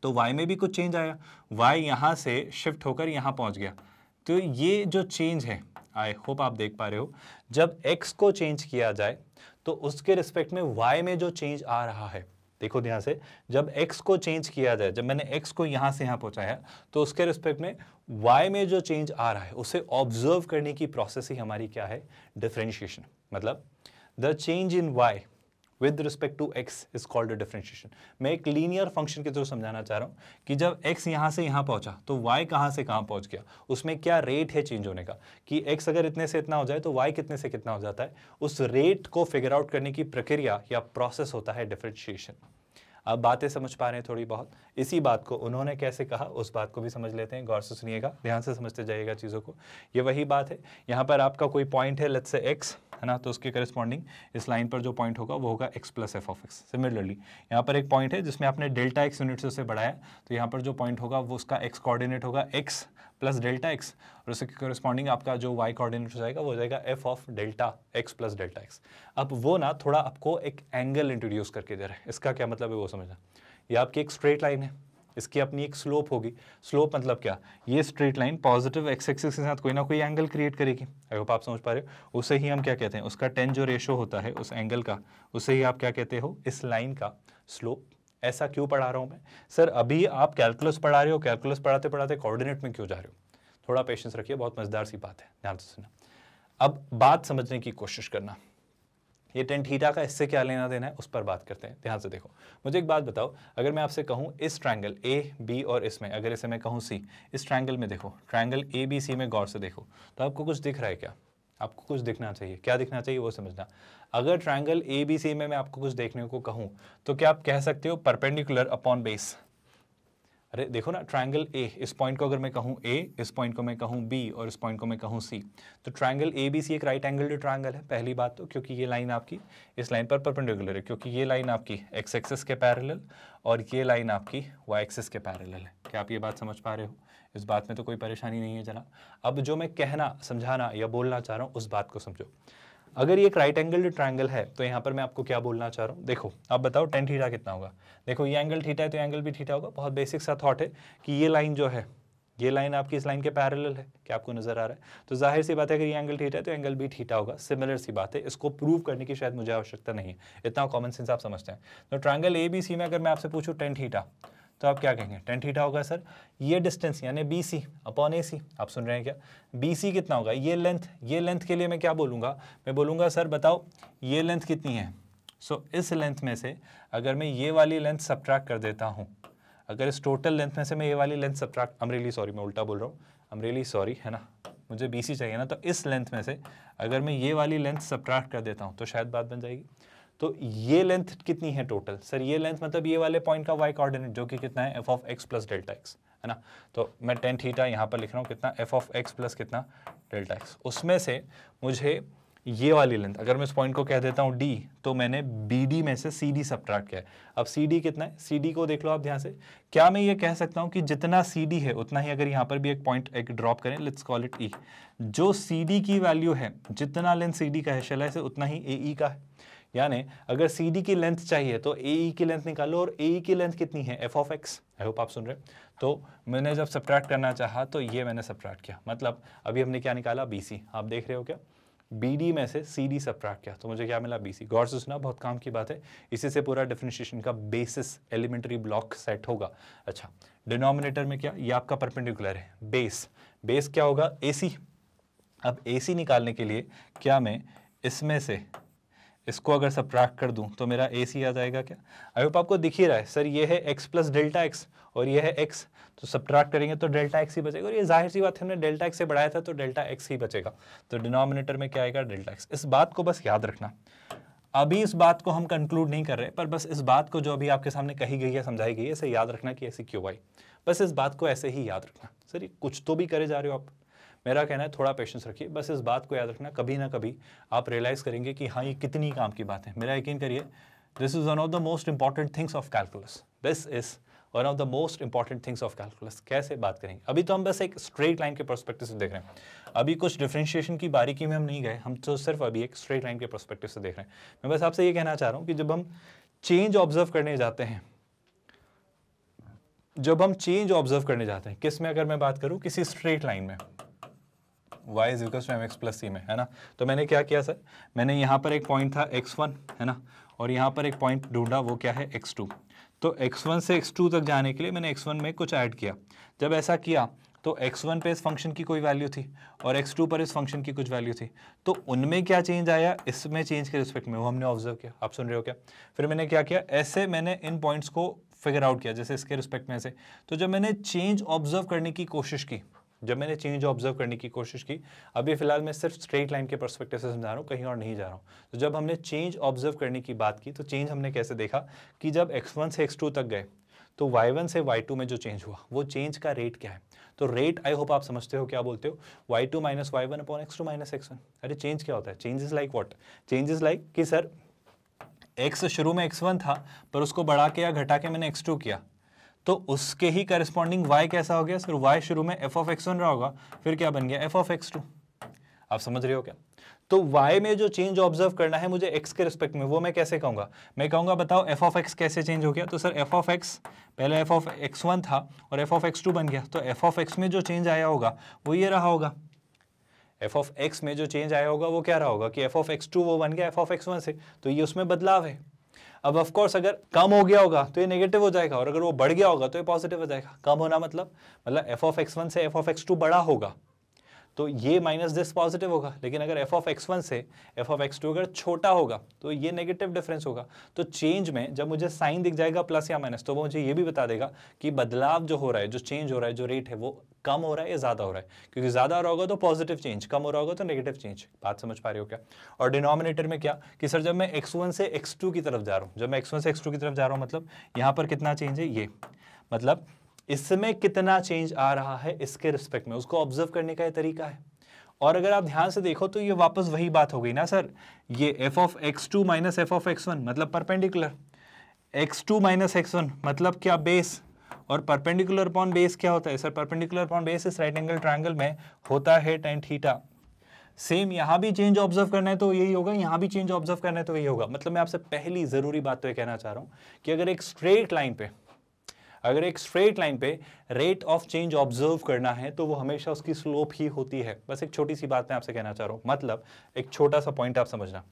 तो वाई में भी कुछ चेंज आया वाई यहाँ से शिफ्ट होकर यहाँ पहुँच गया तो ये जो चेंज है आई होप आप देख पा रहे हो जब एक्स को चेंज किया जाए तो उसके रिस्पेक्ट में वाई में जो चेंज आ रहा है देखो ध्यान से जब एक्स को चेंज किया जाए जब मैंने एक्स को यहाँ से यहाँ पहुँचाया तो उसके रिस्पेक्ट में वाई में जो चेंज आ रहा है उसे ऑब्जर्व करने की प्रोसेस ही हमारी क्या है डिफ्रेंशिएशन मतलब the change in y with respect to x is called a differentiation मैं एक लीनियर फंक्शन के थ्रू समझाना चाह रहा हूँ कि जब एक्स यहाँ से यहाँ पहुँचा तो वाई कहाँ से कहाँ पहुँच गया उसमें क्या रेट है चेंज होने का कि एक्स अगर इतने से इतना हो जाए तो वाई कितने से कितना हो जाता है उस रेट को फिगर आउट करने की प्रक्रिया या प्रोसेस होता है डिफ्रेंशिएशन आप बातें समझ पा रहे हैं थोड़ी बहुत इसी बात को उन्होंने कैसे कहा उस बात को भी समझ लेते हैं गौर से सुनिएगा ध्यान से समझते जाइएगा चीज़ों को ये वही बात है यहाँ पर आपका कोई पॉइंट है लेट्स से एक्स है ना तो उसके करस्पॉन्डिंग इस लाइन पर जो पॉइंट होगा वो होगा x plus f of x similarly यहाँ पर एक पॉइंट है जिसमें आपने डेल्टा एक्स यूनिट से उसे बढ़ाया तो यहाँ पर जो पॉइंट होगा वो उसका एक्स कॉर्डिनेट होगा एक्स प्लस डेल्टा एक्स और उसके करस्पॉन्डिंग आपका जो वाई कोऑर्डिनेट हो जाएगा वो हो जाएगा f of delta x plus delta x अब वो ना थोड़ा आपको एक एंगल इंट्रोड्यूस करके दे रहा है इसका क्या मतलब है वो समझना ये आपकी एक स्ट्रेट लाइन है इसकी अपनी एक स्लोप होगी स्लोप मतलब क्या ये straight line positive x axis के साथ कोई ना कोई एंगल क्रिएट करेगी आई होप आप समझ पा रहे हो उसे ही हम क्या कहते हैं उसका टेन जो रेशो होता है उस एंगल का उसे ही आप क्या कहते हो इस लाइन का स्लोप ऐसा क्यों पढ़ा रहा हूँ मैं सर अभी आप कैलकुलस पढ़ा रहे हो कैलकुलस पढ़ाते पढ़ाते कोऑर्डिनेट में क्यों जा रहे हो थोड़ा पेशेंस रखिए बहुत मज़ेदार सी बात है ध्यान से सुना अब बात समझने की कोशिश करना ये टेन थीटा का इससे क्या लेना देना है उस पर बात करते हैं ध्यान से देखो मुझे एक बात बताओ अगर मैं आपसे कहूँ इस ट्रायंगल ए बी और इसमें अगर इसे मैं कहूँ सी इस ट्रायंगल में देखो ट्रायंगल ए बी सी में गौर से देखो तो आपको कुछ दिख रहा है क्या आपको कुछ दिखना चाहिए क्या दिखना चाहिए वो समझना अगर ट्राइंगल ए बी सी में मैं आपको कुछ देखने को कहूँ तो क्या आप कह सकते हो परपेंडिकुलर अपॉन बेस अरे देखो ना ट्राइंगल ए इस पॉइंट को अगर मैं कहूँ ए इस पॉइंट को मैं कहूं बी और इस पॉइंट को मैं कहूँ सी तो ट्राइंगल ए बी सी एक राइट एंगल्ड ट्राइंगल है पहली बात तो क्योंकि ये लाइन आपकी इस लाइन पर परपेंडिकुलर है क्योंकि ये लाइन आपकी एक्स एक्सेस के पैरेलल और ये लाइन आपकी वाई एक्सेस के पैरेलल है क्या आप ये बात समझ पा रहे हो इस बात में तो कोई परेशानी नहीं है जना अब जो मैं कहना समझाना या बोलना चाह रहा हूँ उस बात को समझो अगर ये एक राइट एंगल्ड ट्राइंगल है तो यहाँ पर मैं आपको क्या बोलना चाह रहा हूँ देखो आप बताओ टेन थीटा कितना होगा देखो ये एंगल थीटा है तो एंगल भी थीटा होगा बहुत बेसिक सा थॉट है कि ये लाइन जो है ये लाइन आपकी इस लाइन के पैरेलल है क्या आपको नजर आ रहा है तो जाहिर सी बात है अगर ये एंगल थीटा है तो एंगल भी थीटा होगा सिमिलर सी बात है इसको प्रूव करने की शायद मुझे आवश्यकता नहीं है इतना कॉमन सेंस आप समझते हैं तो ट्राइंगल ए बी सी में अगर मैं आपसे पूछूँ टेन थीटा तो आप क्या कहेंगे टेन थीटा होगा सर ये डिस्टेंस यानी B C upon A C आप सुन रहे हैं क्या बी सी कितना होगा ये लेंथ ये लेंथ के लिए मैं क्या बोलूँगा मैं बोलूँगा सर बताओ ये लेंथ कितनी है सो so, इस लेंथ में से अगर मैं ये वाली लेंथ सब्ट्रैक्ट कर देता हूँ अगर इस टोटल लेंथ में से मैं ये वाली लेंथ सब्ट्रैक्ट अमरेली सॉरी मैं उल्टा बोल रहा हूँ अमरेली सॉरी है ना मुझे बी सी चाहिए ना तो इस लेंथ में से अगर मैं ये वाली लेंथ सब्ट्रैक्ट कर देता हूँ तो शायद बात बन जाएगी तो ये लेंथ कितनी है टोटल सर ये लेंथ मतलब ये वाले पॉइंट का वाई कोऑर्डिनेट जो कि कितना है f of x plus delta x है ना तो मैं टेन थीटा यहाँ पर लिख रहा हूँ कितना एफ ऑफ एक्स प्लस कितना डेल्टा एक्स उसमें से मुझे ये वाली लेंथ अगर मैं इस पॉइंट को कह देता हूँ डी तो मैंने बी डी में से सी डी सब्ट्रैक्ट किया है अब सी डी कितना है सी डी को देख लो आप ध्यान से क्या मैं ये कह सकता हूँ कि जितना सी डी है उतना ही अगर यहाँ पर भी एक पॉइंट एक ड्रॉप करें लेट्स कॉल इट ई जो सी डी की वैल्यू है जितना लेंथ सी डी का है शलाय से उतना ही ए ई का है यानी अगर सी डी की लेंथ चाहिए तो ए ई e की लेंथ निकालो और ए ई e की लेंथ कितनी है f of x I hope आप सुन रहे तो मैंने जब सब्ट्रैक्ट करना चाहा तो ये मैंने सब्ट्रैक्ट किया मतलब अभी हमने क्या निकाला बी सी आप देख रहे हो क्या बी डी में से सी डी सब्ट्रैक्ट किया तो मुझे क्या मिला बी सी गौर से सुना बहुत काम की बात है इसी से पूरा डिफ्रेंशिएशन का बेसिस एलिमेंट्री ब्लॉक सेट होगा अच्छा डिनोमिनेटर में क्या ये आपका परपेंडिकुलर है बेस बेस क्या होगा ए सी अब ए सी निकालने के लिए क्या मैं इसमें से इसको अगर सब्ट्रैक्ट कर दूं तो मेरा ए सी आ जाएगा क्या आई होप आपको दिख ही रहा है सर ये है एक्स प्लस डेल्टा एक्स और ये है एक्स तो सब्ट्रैक्ट करेंगे तो डेल्टा एक्स ही बचेगा और ये जाहिर सी बात है हमने डेल्टा एक्स से बढ़ाया था तो डेल्टा एक्स ही बचेगा तो डिनोमिनेटर में क्या आएगा डेल्टा एक्स इस बात को बस याद रखना अभी इस बात को हम कंक्लूड नहीं कर रहे पर बस इस बात को जो अभी आपके सामने कही गई है समझाई गई है इसे याद रखना कि ऐसी क्यों आई बस इस बात को ऐसे ही याद रखना सर ये कुछ तो भी करे जा रहे हो आप मेरा कहना है थोड़ा पेशेंस रखिए बस इस बात को याद रखना कभी ना कभी आप रियलाइज़ करेंगे कि हाँ ये कितनी काम की बात है मेरा यकीन करिए this is one of the most important things of calculus this is one of the most important things of calculus कैसे बात करेंगे अभी तो हम बस एक स्ट्रेट लाइन के प्रोस्पेक्टिव से देख रहे हैं अभी कुछ डिफ्रेंशिएशन की बारीकी में हम नहीं गए हम तो सिर्फ अभी एक स्ट्रेट लाइन के प्रोस्पेक्टिव से देख रहे हैं मैं बस आपसे ये कहना चाह रहा हूँ कि जब हम चेंज ऑब्जर्व करने जाते हैं जब हम चेंज ऑब्जर्व करने जाते हैं किस में अगर मैं बात करूँ किसी स्ट्रेट लाइन में y is equal to m x plus c में है ना तो मैंने क्या किया सर मैंने यहाँ पर एक पॉइंट था एक्स वन है ना और यहाँ पर एक पॉइंट ढूंढा वो क्या है एक्स टू तो एक्स वन से एक्स टू तक जाने के लिए मैंने एक्स वन में कुछ ऐड किया जब ऐसा किया तो x1 पे इस फंक्शन की कोई वैल्यू थी और x2 पर इस फंक्शन की कुछ वैल्यू थी तो उनमें क्या चेंज आया इसमें चेंज के रिस्पेक्ट में वो हमने ऑब्जर्व किया आप सुन रहे हो क्या फिर मैंने क्या किया ऐसे मैंने इन पॉइंट्स को फिगर आउट किया जैसे इसके रिस्पेक्ट में ऐसे तो जब मैंने चेंज ऑब्जर्व करने की कोशिश की जब मैंने चेंज ऑब्जर्व करने की कोशिश की अभी फिलहाल मैं सिर्फ स्ट्रेट लाइन के परस्पेक्टिव से समझा रहा हूँ कहीं और नहीं जा रहा हूँ तो जब हमने चेंज ऑब्जर्व करने की बात की तो चेंज हमने कैसे देखा कि जब x1 से x2 तक गए तो y1 से y2 में जो चेंज हुआ वो चेंज का रेट क्या है तो रेट आई होप आप समझते हो क्या बोलते हो y two minus y one upon x two minus x one अरे चेंज क्या होता है change is like what change is like कि सर एक्स शुरू में एक्स वन था पर उसको बढ़ा के या घटा के मैंने एक्स टू किया तो उसके ही करस्पॉन्डिंग y कैसा हो गया सर y शुरू में एफ ऑफ एक्स वन रहा होगा फिर क्या बन गया एफ ऑफ एक्स टू आप समझ रहे हो क्या तो y में जो चेंज ऑब्जर्व करना है मुझे x के रिस्पेक्ट में वो मैं कैसे कहूंगा मैं कहूंगा बताओ एफ ऑफ एक्स कैसे चेंज हो गया तो सर एफ ऑफ एक्स पहले एफ ऑफ एक्स वन था और एफ ऑफ एक्स टू बन गया तो एफ ऑफ एक्स में जो चेंज आया होगा वो ये रहा होगा एफ ऑफ एक्स में जो चेंज आया होगा वो क्या रहा होगा कि एफ ऑफ एक्स टू वो बन गया एफ ऑफ एक्स वन से तो ये उसमें बदलाव है अब ऑफकोर्स अगर कम हो गया होगा तो ये नेगेटिव हो जाएगा और अगर वो बढ़ गया होगा तो ये पॉजिटिव हो जाएगा कम होना मतलब मतलब एफ ऑफ एक्स वन से एफ ऑफ एक्स टू बड़ा होगा तो ये माइनस दिस पॉजिटिव होगा लेकिन अगर एफ ऑफ एक्स वन से एफ ऑफ एक्स टू अगर छोटा होगा तो ये नेगेटिव डिफरेंस होगा तो चेंज में जब मुझे साइन दिख जाएगा प्लस या माइनस तो वो मुझे ये भी बता देगा कि बदलाव जो हो रहा है जो चेंज हो रहा है जो रेट है वो कम हो रहा है या ज़्यादा हो रहा है क्योंकि ज़्यादा हो रहा होगा तो पॉजिटिव चेंज कम हो रहा होगा तो नेगेटिव चेंज बात समझ पा रही हो क्या और डिनोमिनेटर में क्या कि सर जब मैं एक्स वन से एक्स टू की तरफ जा रहा हूँ जब मैं एक्स वन से एक्स टू की तरफ जा रहा हूँ मतलब यहाँ पर कितना चेंज है ये मतलब इसमें कितना चेंज आ रहा है इसके रिस्पेक्ट में उसको ऑब्जर्व करने का यह तरीका है और अगर आप ध्यान से देखो तो ये वापस वही बात हो गई ना सर ये f of x two minus f of x one मतलब perpendicular x two minus x one मतलब क्या बेस और परपेंडिकुलर अपॉन बेस क्या होता है सर परपेंडिकुलर अपॉन बेस इस राइट एंगल ट्राइंगल में होता है टेन थीटा सेम यहां भी चेंज ऑब्जर्व करना है तो यही होगा यहां भी चेंज ऑब्जर्व करना है तो यही होगा मतलब मैं आपसे पहली ज़रूरी बात तो यह कहना चाह रहा हूं कि अगर एक स्ट्रेट लाइन पे अगर एक स्ट्रेट लाइन पे रेट ऑफ चेंज ऑब्जर्व करना है तो वो हमेशा उसकी स्लोप ही होती है बस एक छोटी सी बात मैं आपसे कहना चाह रहा हूँ मतलब एक छोटा सा पॉइंट आप समझना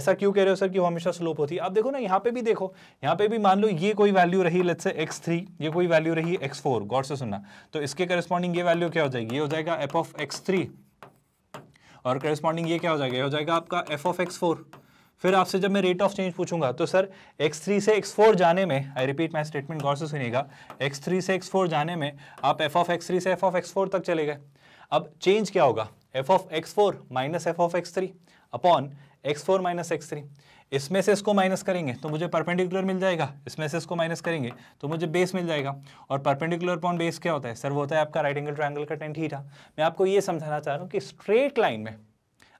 ऐसा क्यों कह रहे हो सर कि वो हमेशा स्लोप होती है आप देखो ना यहाँ पे भी देखो यहाँ पे भी मान लो ये कोई वैल्यू रही लेट से एक्स थ्री ये कोई वैल्यू रही एक्स फोर गौर से सुनना तो इसके करस्पॉन्डिंग ये वैल्यू क्या हो जाएगी ये हो जाएगा एफ ऑफ एक्स थ्री और करस्पॉन्डिंग ये क्या हो जाएगा ये हो जाएगा आपका एफ ऑफ एक्स फोर फिर आपसे जब मैं रेट ऑफ चेंज पूछूंगा तो सर x3 से x4 जाने में आई रिपीट माई स्टेटमेंट गौर से सुनिएगा x3 से x4 जाने में आप एफ ऑफ एक्स से एफ ऑफ एक्स तक चले गए अब चेंज क्या होगा f of x four minus f of x three upon x four minus x three इसमें से इसको माइनस करेंगे तो मुझे परपेंडिकुलर मिल जाएगा इसमें से इसको माइनस करेंगे तो मुझे बेस मिल जाएगा और परपेंडिकुलर अपॉन बेस क्या होता है सर वो होता है आपका राइट एंगल ट्रायंगल का टेन थीटा मैं आपको ये समझाना चाह रहा हूँ कि स्ट्रेट लाइन में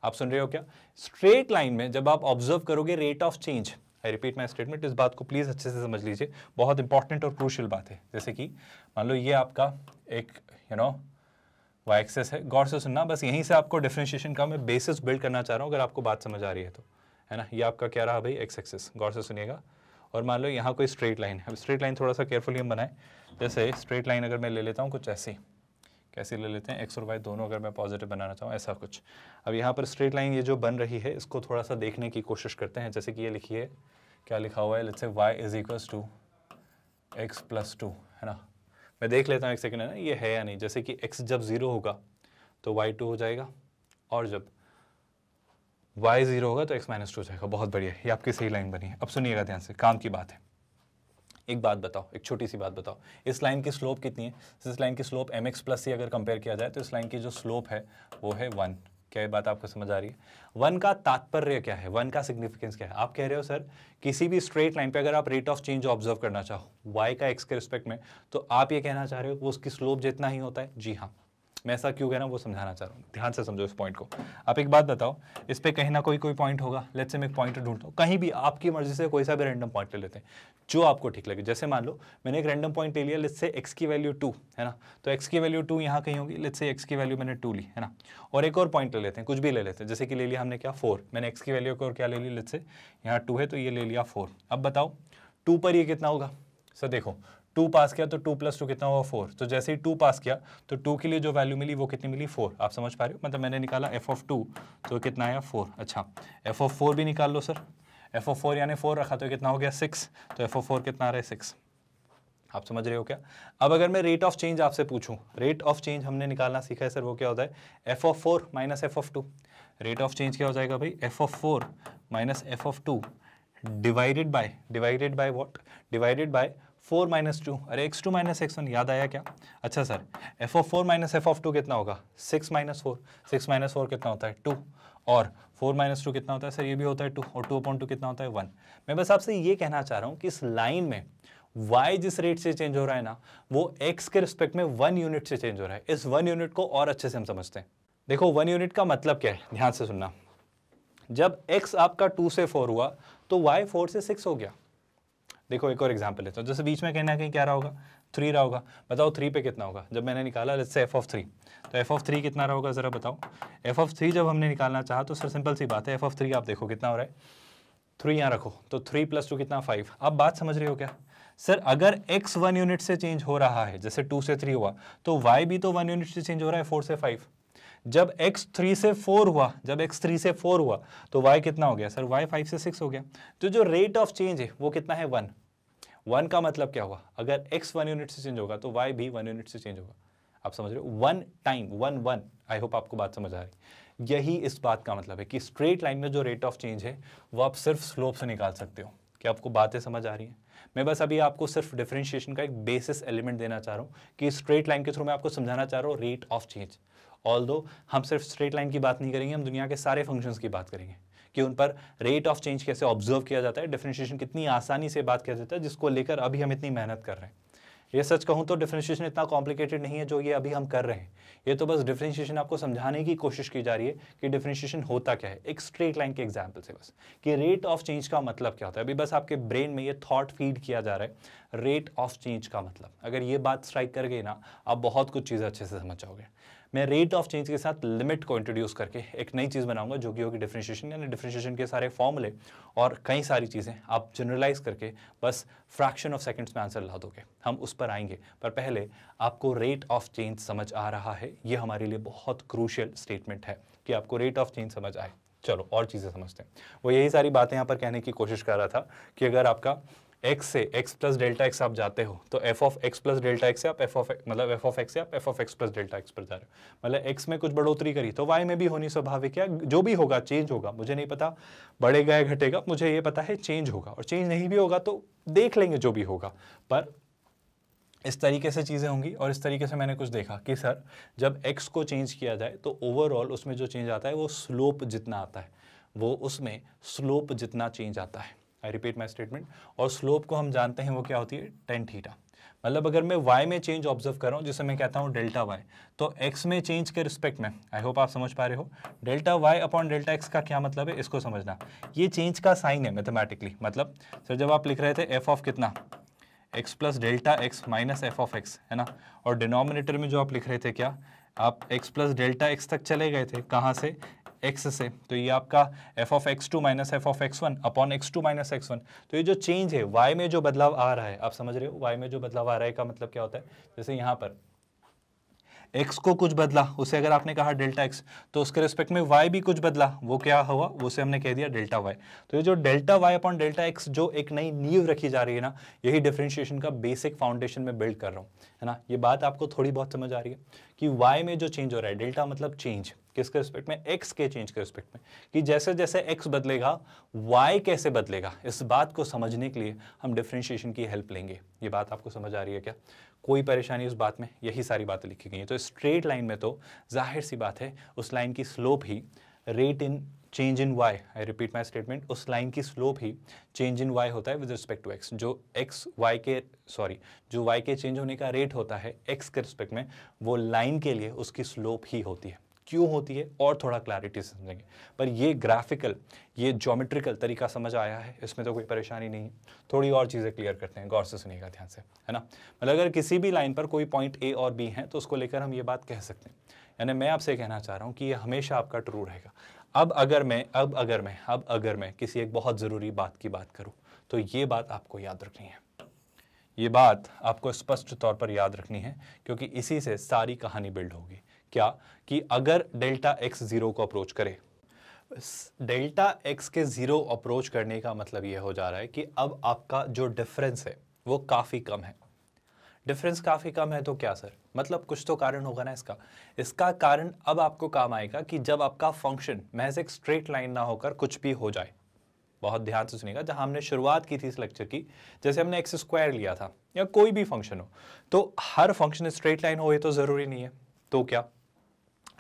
आप सुन रहे हो क्या स्ट्रेट लाइन में जब आप ऑब्जर्व करोगे rate of change I repeat my statement इस बात को प्लीज़ अच्छे से समझ लीजिए बहुत इंपॉर्टेंट और क्रूशल बात है जैसे कि मान लो ये आपका एक यू नो वाई एक्सेस है गौर से सुनना बस यहीं से आपको डिफ्रेंशिएशन का मैं बेसिस बिल्ड करना चाह रहा हूँ अगर आपको बात समझ आ रही है तो है ना ये आपका क्या रहा भाई एक्स एक्सेस गौर से सुनिएगा और मान लो यहाँ कोई स्ट्रेट लाइन है स्ट्रेट लाइन थोड़ा सा केयरफुली हम बनाएं जैसे स्ट्रेट लाइन अगर मैं ले लेता हूँ कुछ ऐसी कैसे ले लेते हैं एक्स और वाई दोनों अगर मैं पॉजिटिव बनाना चाहूँ ऐसा कुछ अब यहाँ पर स्ट्रेट लाइन ये जो बन रही है इसको थोड़ा सा देखने की कोशिश करते हैं जैसे कि ये लिखिए क्या लिखा हुआ है let's say y is equals to x plus two है ना मैं देख लेता हूँ एक सेकेंड है ना ये है या नहीं जैसे कि एक्स जब ज़ीरो होगा तो वाई टू हो जाएगा और जब वाई ज़ीरो होगा तो एक्स माइनस टू हो जाएगा बहुत बढ़िया ये आपकी सही लाइन बनी है अब सुनिएगा ध्यान से काम की बात है एक बात बताओ एक छोटी सी बात बताओ इस लाइन की स्लोप कितनी है इस लाइन की slope m x plus c अगर कंपेयर किया जाए तो इस लाइन की जो स्लोप है वो है वन क्या बात आपको समझ आ रही है वन का तात्पर्य क्या है वन का सिग्निफिकेंस क्या है आप कह रहे हो सर किसी भी स्ट्रेट लाइन पे अगर आप रेट ऑफ चेंज ऑब्जर्व करना चाहो वाई का एक्स के रिस्पेक्ट में तो आप ये कहना चाह रहे हो वो उसकी स्लोप जितना ही होता है जी हाँ मैं ऐसा क्यों कह रहा हूँ वो समझाना चाह रहा हूँ ध्यान से समझो इस पॉइंट को आप एक बात बताओ इस पर कहीं ना कोई कोई पॉइंट होगा लेट्स से मैं एक पॉइंट ढूंढता हूँ कहीं भी आपकी मर्जी से कोई सा भी रैंडम पॉइंट ले लेते हैं जो आपको ठीक लगे जैसे मान लो मैंने एक रैंडम पॉइंट ले लिया लेट्स से एक्स की वैल्यू टू है ना तो एक्स की वैल्यू टू यहाँ कहीं होगी लेट्स से एक्स की वैल्यू मैंने टू ली है ना और एक और पॉइंट ले लेते हैं कुछ भी ले लेते हैं जैसे कि ले लिया हमने क्या फोर मैंने एक्स की वैल्यू को और क्या ले ली लेट्स से यहाँ टू है तो ये ले लिया फोर अब बताओ टू पर ये कितना होगा सर देखो टू पास किया तो टू प्लस टू कितना हुआ फोर तो जैसे ही टू पास किया तो टू के लिए जो वैल्यू मिली वो कितनी मिली फोर आप समझ पा रहे हो मतलब मैंने निकाला एफ ऑफ टू तो कितना आया फोर अच्छा एफ ऑफ फोर भी निकाल लो सर एफ ऑफ फोर यानी फोर रखा तो कितना हो गया सिक्स तो एफ ऑफ फोर कितना आ रहा है सिक्स आप समझ रहे हो क्या अब अगर मैं रेट ऑफ चेंज आपसे पूछूं रेट ऑफ चेंज हमने निकालना सीखा है सर वो क्या होता है f of four minus f of two rate of change क्या हो जाएगा भाई f of four minus f of two divided by divided by what divided by four minus two अरे x two minus x one याद आया क्या अच्छा sir f of four minus f of two कितना होगा six minus four six minus four कितना होता है टू और फोर माइनस टू कितना होता है सर ये भी होता है टू और टू अपॉइंट टू कितना होता है वन मैं बस आपसे ये कहना चाह रहा हूँ कि इस लाइन में y जिस रेट से चेंज हो रहा है ना वो x के रिस्पेक्ट में वन यूनिट से चेंज हो रहा है इस वन यूनिट को और अच्छे से हम समझते हैं देखो वन यूनिट का मतलब क्या है ध्यान से सुनना जब x आपका टू से फोर हुआ तो y फोर से सिक्स हो गया देखो एक और एग्जाम्पल लेता हूँ जैसे बीच में कहना कहीं क्या रहा होगा थ्री रहा होगा बताओ थ्री पे कितना होगा जब मैंने निकाला जैसे से एफ ऑफ थ्री तो एफ ऑफ थ्री कितना रहा होगा ज़रा बताओ एफ ऑफ थ्री जब हमने निकालना चाहा तो सर सिंपल सी बात है एफ ऑफ थ्री आप देखो कितना हो रहा है थ्री यहाँ रखो तो थ्री प्लस टू कितना फाइव आप बात समझ रहे हो क्या सर अगर x वन यूनिट से चेंज हो रहा है जैसे टू से थ्री हुआ तो y भी तो वन यूनिट से चेंज हो रहा है फोर से फाइव जब एक्स थ्री से फोर हुआ जब एक्स थ्री से फोर हुआ तो वाई कितना हो गया सर वाई फाइव से सिक्स हो गया तो जो रेट ऑफ चेंज है वो कितना है वन वन का मतलब क्या हुआ अगर एक्स वन यूनिट से चेंज होगा तो वाई भी वन यूनिट से चेंज होगा आप समझ रहे हो one time one one I hope आपको बात समझ आ रही यही इस बात का मतलब है कि स्ट्रेट लाइन में जो रेट ऑफ चेंज है वो आप सिर्फ स्लोप से निकाल सकते हो क्या आपको बातें समझ आ रही हैं मैं बस अभी आपको सिर्फ डिफ्रेंशिएशन का एक बेसिस एलिमेंट देना चाह रहा हूँ कि स्ट्रेट लाइन के थ्रू मैं आपको समझाना चाह रहा हूँ रेट ऑफ चेंज ऑल हम सिर्फ स्ट्रेट लाइन की बात नहीं करेंगे हम दुनिया के सारे फंक्शंस की बात करेंगे कि उन पर रेट ऑफ चेंज कैसे ऑब्जर्व किया जाता है डिफ्रेंशिएशन कितनी आसानी से बात किया जाता है जिसको लेकर अभी हम इतनी मेहनत कर रहे हैं ये सच कहूँ तो डिफ्रेंशिएशन इतना कॉम्प्लिकेटेड नहीं है जो ये अभी हम कर रहे हैं ये तो बस डिफ्रेंशिएशन आपको समझाने की कोशिश की जा रही है कि डिफ्रेंशिएशन होता क्या है एक स्ट्रेट लाइन के एग्जाम्पल से बस कि रेट ऑफ चेंज का मतलब क्या होता है अभी बस आपके ब्रेन में ये थॉट फीड किया जा रहा है रेट ऑफ चेंज का मतलब अगर ये बात स्ट्राइक कर गई ना आप बहुत कुछ चीज़ें अच्छे से समझ जाओगे मैं रेट ऑफ चेंज के साथ लिमिट को इंट्रोड्यूस करके एक नई चीज़ बनाऊंगा जो कि होगी डिफ्रेंशिएशन यानी डिफ्रेंशिएशन के सारे फॉर्मूले और कई सारी चीज़ें आप जनरलाइज करके बस फ्रैक्शन ऑफ सेकेंड्स में आंसर ला दोगे हम उस पर आएंगे पर पहले आपको रेट ऑफ चेंज समझ आ रहा है ये हमारे लिए बहुत क्रूशियल स्टेटमेंट है कि आपको रेट ऑफ चेंज समझ आए चलो और चीज़ें समझते हैं वो यही सारी बातें यहाँ पर कहने की कोशिश कर रहा था कि अगर आपका एक्स से एक्स प्लस डेल्टा एक्स आप जाते हो तो f of x plus delta x से आप एफ ऑफ मतलब एफ ऑफ एक्स से आप f of x plus delta x पर जा रहे हो मतलब एक्स में कुछ बढ़ोतरी करी तो वाई में भी होनी स्वाभाविक है जो भी होगा चेंज होगा मुझे नहीं पता बढ़ेगा या घटेगा मुझे ये पता है चेंज होगा और चेंज नहीं भी होगा तो देख लेंगे जो भी होगा पर इस तरीके से चीज़ें होंगी और इस तरीके से मैंने कुछ देखा कि सर जब एक्स को चेंज किया जाए तो ओवरऑल उसमें जो चेंज आता है वो स्लोप जितना आता है वो उसमें स्लोप जितना चेंज आता है आई रिपीट माई स्टेटमेंट और स्लोप को हम जानते हैं वो क्या होती है टेन थीटा मतलब अगर मैं वाई में चेंज ऑब्जर्व कर रहा हूँ जिसे मैं कहता हूँ डेल्टा वाई तो एक्स में चेंज के रिस्पेक्ट में आई होप आप समझ पा रहे हो delta y upon delta x का क्या मतलब है इसको समझना ये चेंज का साइन है मैथमेटिकली मतलब सर जब आप लिख रहे थे एफ ऑफ कितना x plus delta x minus f of x है ना और डिनोमिनेटर में जो आप लिख रहे थे क्या आप x प्लस डेल्टा एक्स तक चले गए थे कहाँ से एक्स से तो ये आपका f of x two minus f of x one upon x two minus x one तो ये जो चेंज है वाई में जो बदलाव आ रहा है आप समझ रहे हो वाई में जो बदलाव आ रहा है का मतलब क्या होता है जैसे यहाँ पर एक्स को कुछ बदला उसे अगर आपने कहा डेल्टा एक्स तो उसके रिस्पेक्ट में वाई भी कुछ बदला वो क्या हुआ उसे हमने कह दिया डेल्टा वाई तो ये जो delta y upon delta x जो एक नई नींव रखी जा रही है ना यही डिफ्रेंशिएशन का बेसिक फाउंडेशन में बिल्ड कर रहा हूँ है ना ये बात आपको थोड़ी बहुत समझ आ रही है कि वाई में जो चेंज हो रहा है डेल्टा मतलब चेंज किसके रिस्पेक्ट में एक्स के चेंज के रिस्पेक्ट में कि जैसे जैसे एक्स बदलेगा वाई कैसे बदलेगा इस बात को समझने के लिए हम डिफ्रेंशिएशन की हेल्प लेंगे ये बात आपको समझ आ रही है क्या कोई परेशानी उस बात में यही सारी बातें लिखी गई हैं तो स्ट्रेट लाइन में तो जाहिर सी बात है उस लाइन की स्लोप ही rate in change in y, I repeat my statement उस लाइन की स्लोप ही चेंज इन y होता है विद रिस्पेक्ट टू x, जो x y के सॉरी जो y के चेंज होने का रेट होता है x के रिस्पेक्ट में वो लाइन के लिए उसकी स्लोप ही होती है क्यों होती है और थोड़ा क्लैरिटी से समझेंगे पर ये ग्राफिकल ये जोमेट्रिकल तरीका समझ आया है इसमें तो कोई परेशानी नहीं है थोड़ी और चीज़ें क्लियर करते हैं गौर से सुनिएगा ध्यान से है ना मतलब अगर किसी भी लाइन पर कोई पॉइंट ए और बी है तो उसको लेकर हम ये बात कह सकते हैं यानी मैं आपसे कहना चाह रहा हूँ कि ये हमेशा आपका ट्रू रहेगा अब अगर मैं अब अगर मैं अब अगर मैं किसी एक बहुत ज़रूरी बात की बात करूँ तो ये बात आपको याद रखनी है ये बात आपको स्पष्ट तौर पर याद रखनी है क्योंकि इसी से सारी कहानी बिल्ड होगी क्या कि अगर डेल्टा एक्स ज़ीरो को अप्रोच करे डेल्टा एक्स के ज़ीरो अप्रोच करने का मतलब यह हो जा रहा है कि अब आपका जो डिफरेंस है वो काफ़ी कम है डिफरेंस काफ़ी कम है तो क्या सर मतलब कुछ तो कारण होगा ना इसका इसका कारण अब आपको काम आएगा कि जब आपका फंक्शन महज एक स्ट्रेट लाइन ना होकर कुछ भी हो जाए बहुत ध्यान से सुनेगा जहां हमने शुरुआत की थी इस लेक्चर की जैसे हमने एक्स स्क्वायर लिया था या कोई भी फंक्शन हो तो हर फंक्शन स्ट्रेट लाइन हो ये तो ज़रूरी नहीं है तो क्या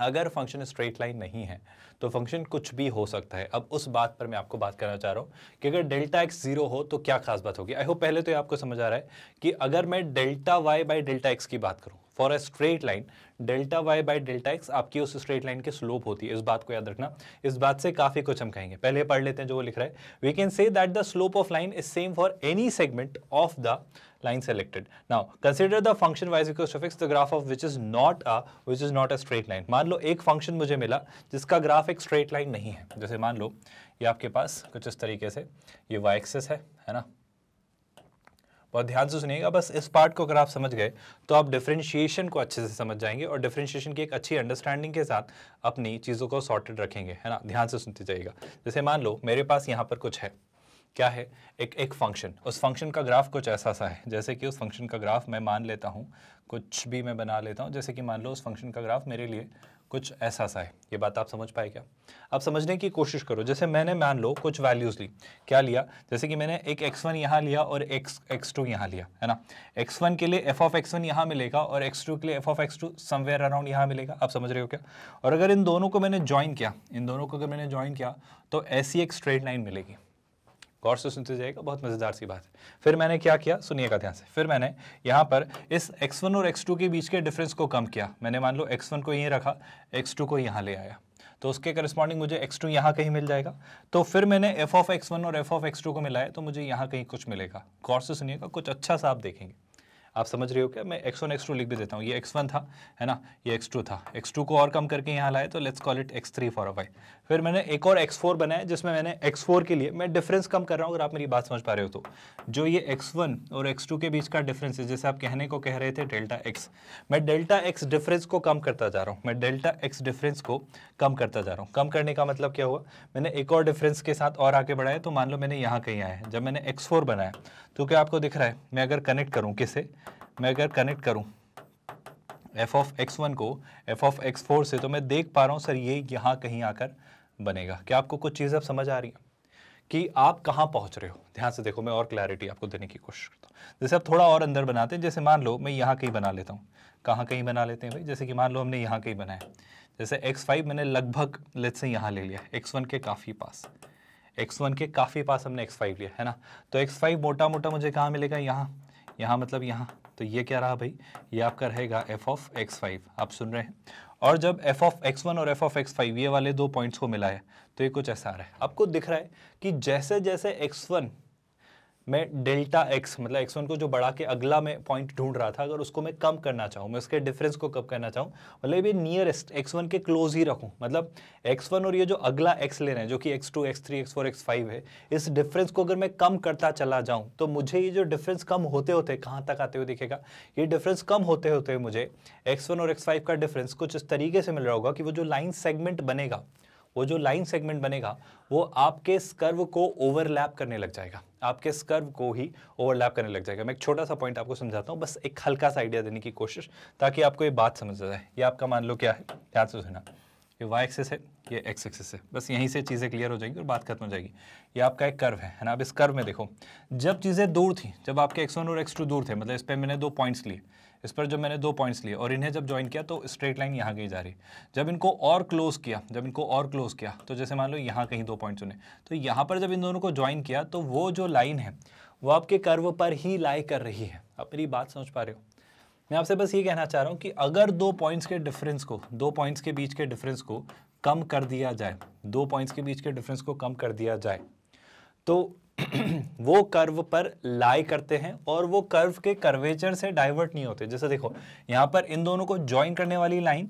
अगर फंक्शन स्ट्रेट लाइन नहीं है तो फंक्शन कुछ भी हो सकता है अब उस बात पर मैं आपको बात करना चाह रहा हूँ कि अगर डेल्टा एक्स जीरो हो तो क्या खास बात होगी आई होप पहले तो ये आपको समझ आ रहा है कि अगर मैं delta y by delta x की बात करूँ for a straight line delta y by delta x आपकी उस स्ट्रेट लाइन की स्लोप होती है इस बात को याद रखना इस बात से काफ़ी कुछ हम कहेंगे पहले पढ़ लेते हैं जो वो लिख रहा है we can say that the slope of line is same for any segment of the line selected now consider the function y's is the graph of which is not a which is not a straight line मान लो एक function मुझे मिला जिसका graph एक straight line नहीं है जैसे मान लो ये आपके पास कुछ इस तरीके से ये वाई एक्सेस है है ना बहुत ध्यान से सुनिएगा बस इस पार्ट को अगर आप समझ गए तो आप डिफ्रेंशिएशन को अच्छे से समझ जाएंगे और डिफ्रेंशिएशन की एक अच्छी अंडरस्टैंडिंग के साथ अपनी चीज़ों को सॉर्टेड रखेंगे है ना ध्यान से सुनते जाइएगा जैसे मान लो मेरे पास यहाँ पर कुछ है क्या है एक एक फंक्शन उस फंक्शन का ग्राफ कुछ ऐसा सा है जैसे कि उस फंक्शन का ग्राफ मैं मान लेता हूँ कुछ भी मैं बना लेता हूँ जैसे कि मान लो उस फंक्शन का ग्राफ मेरे लिए कुछ ऐसा सा है ये बात आप समझ पाए क्या अब समझने की कोशिश करो जैसे मैंने मान लो कुछ वैल्यूज़ ली क्या लिया जैसे कि मैंने एक एक्स वन यहाँ लिया और एक्स एक्स टू यहाँ लिया है ना एक्स वन के लिए एफ ऑफ एक्स वन यहाँ मिलेगा और एक्स टू के लिए f of x two somewhere around यहाँ मिलेगा आप समझ रहे हो क्या और अगर इन दोनों को मैंने ज्वाइन किया इन दोनों को अगर मैंने ज्वाइन किया तो ऐसी एक स्ट्रेट लाइन मिलेगी गौर से सुनते जाएगा बहुत मज़ेदार सी बात है फिर मैंने क्या किया सुनिएगा ध्यान से फिर मैंने यहाँ पर इस x1 और x2 के बीच के डिफरेंस को कम किया मैंने मान लो x1 को यहीं रखा x2 को यहाँ ले आया तो उसके करस्पॉन्डिंग मुझे x2 टू यहाँ कहीं मिल जाएगा तो फिर मैंने एफ ऑफ एक्स और एफ ऑफ एक्स को मिलाया तो मुझे यहाँ कहीं कुछ मिलेगा गौर से सुनिएगा कुछ अच्छा सा आप देखेंगे आप समझ रहे हो क्या मैं एक्स टू लिख भी देता हूँ ये वन था है ना ये x2 था टू को और कम करके यहाँ लाए तो let's call it three for a y फिर मैंने एक और X4 बनाया जिसमें मैंने X4 के लिए मैं डिफरेंस कम कर रहा हूँ अगर आप मेरी बात समझ पा रहे हो तो जो ये X1 और X2 के बीच का डिफरेंस है जैसे आप कहने को कह रहे थे डेल्टा X मैं डेल्टा X डिफरेंस को कम करता जा रहा हूँ मैं डेल्टा X डिफरेंस को कम करता जा रहा हूँ कम करने का मतलब क्या हुआ मैंने एक और डिफरेंस के साथ और आगे बढ़ाया तो मान लो मैंने यहाँ कहीं आया है जब मैंने एक्स बनाया तो क्या आपको दिख रहा है मैं अगर कनेक्ट करूँ किसे मैं अगर कनेक्ट करूँ एफ ऑफ एक्स वन को एफ ऑफ एक्स फोर से तो मैं देख पा रहा हूँ सर ये यहाँ कहीं आकर बनेगा क्या आपको कुछ चीज़ें अब समझ आ रही हैं कि आप कहाँ पहुँच रहे हो ध्यान से देखो मैं और क्लैरिटी आपको देने की कोशिश करता हूँ जैसे आप थोड़ा और अंदर बनाते हैं जैसे मान लो मैं यहाँ कहीं बना लेता हूँ कहाँ कहीं बना लेते हैं भाई जैसे कि मान लो हमने यहाँ कहीं बनाया जैसे x5 मैंने लगभग लेट से यहाँ ले लिया x1 के काफ़ी पास x1 के काफ़ी पास हमने x5 लिया है ना तो x5 मोटा मोटा मुझे कहाँ मिलेगा यहाँ यहाँ मतलब यहाँ तो ये क्या रहा भाई ये आपका रहेगा f ऑफ एक्स फाइव आप सुन रहे हैं और जब एफ ऑफ एक्स वन और एफ ऑफ एक्स फाइव ये वाले दो पॉइंट्स को मिला है तो ये कुछ ऐसा आ रहा है आपको दिख रहा है कि जैसे जैसे एक्स वन मैं डेल्टा एक्स मतलब एक्स वन को जो बढ़ा के अगला मैं पॉइंट ढूंढ रहा था अगर उसको मैं कम करना चाहूँ मैं उसके डिफरेंस को कम करना चाहूँ मतलब ये नियरेस्ट एक्स वन के क्लोज ही रखूँ मतलब एक्स वन और ये जो अगला एक्स ले रहे हैं जो कि x two x three x four x five है इस डिफरेंस को अगर मैं कम करता चला जाऊँ तो मुझे ये जो डिफरेंस कम होते होते कहाँ तक आते हुए दिखेगा ये डिफरेंस कम होते होते मुझे एक्स वन और एक्स फाइव का डिफरेंस कुछ इस तरीके से मिल रहा होगा कि वो जो लाइन सेगमेंट बनेगा वो जो लाइन सेगमेंट बनेगा वो आपके स्कर्व को ओवरलैप करने लग जाएगा आपके स्कर्व को ही ओवरलैप करने लग जाएगा मैं एक छोटा सा पॉइंट आपको समझाता हूँ बस एक हल्का सा आइडिया देने की कोशिश ताकि आपको ये बात समझ जाए ये आपका मान लो क्या है ध्यान से सुना ये वाई एक्सेस है ये एक्स एक्सेस है बस यहीं से चीज़ें क्लियर हो जाएंगी और बात खत्म हो जाएगी ये आपका एक कर्व है ना आप इस कर्व में देखो जब चीज़ें दूर थी जब आपके एक्स और एक्स टू दूर थे मतलब इस पर मैंने दो पॉइंट्स लिए इस पर जब मैंने दो पॉइंट्स लिए और इन्हें जब ज्वाइन किया तो स्ट्रेट लाइन यहाँ कहीं जा रही जब इनको और क्लोज किया जब इनको और क्लोज किया तो जैसे मान लो यहाँ कहीं दो पॉइंट्स उन्हें तो यहाँ पर जब इन दोनों को ज्वाइन किया तो वो जो लाइन है वो आपके कर्व पर ही लाई कर रही है आप मेरी बात समझ पा रहे हो मैं आपसे बस ये कहना चाह रहा हूँ कि अगर दो पॉइंट्स के डिफरेंस को दो पॉइंट्स के बीच के डिफरेंस को कम कर दिया जाए दो पॉइंट्स के बीच के डिफरेंस को कम कर दिया जाए तो वो कर्व पर लाई करते हैं और वो कर्व के कर्वेचर से डाइवर्ट नहीं होते जैसे देखो यहाँ पर इन दोनों को ज्वाइन करने वाली लाइन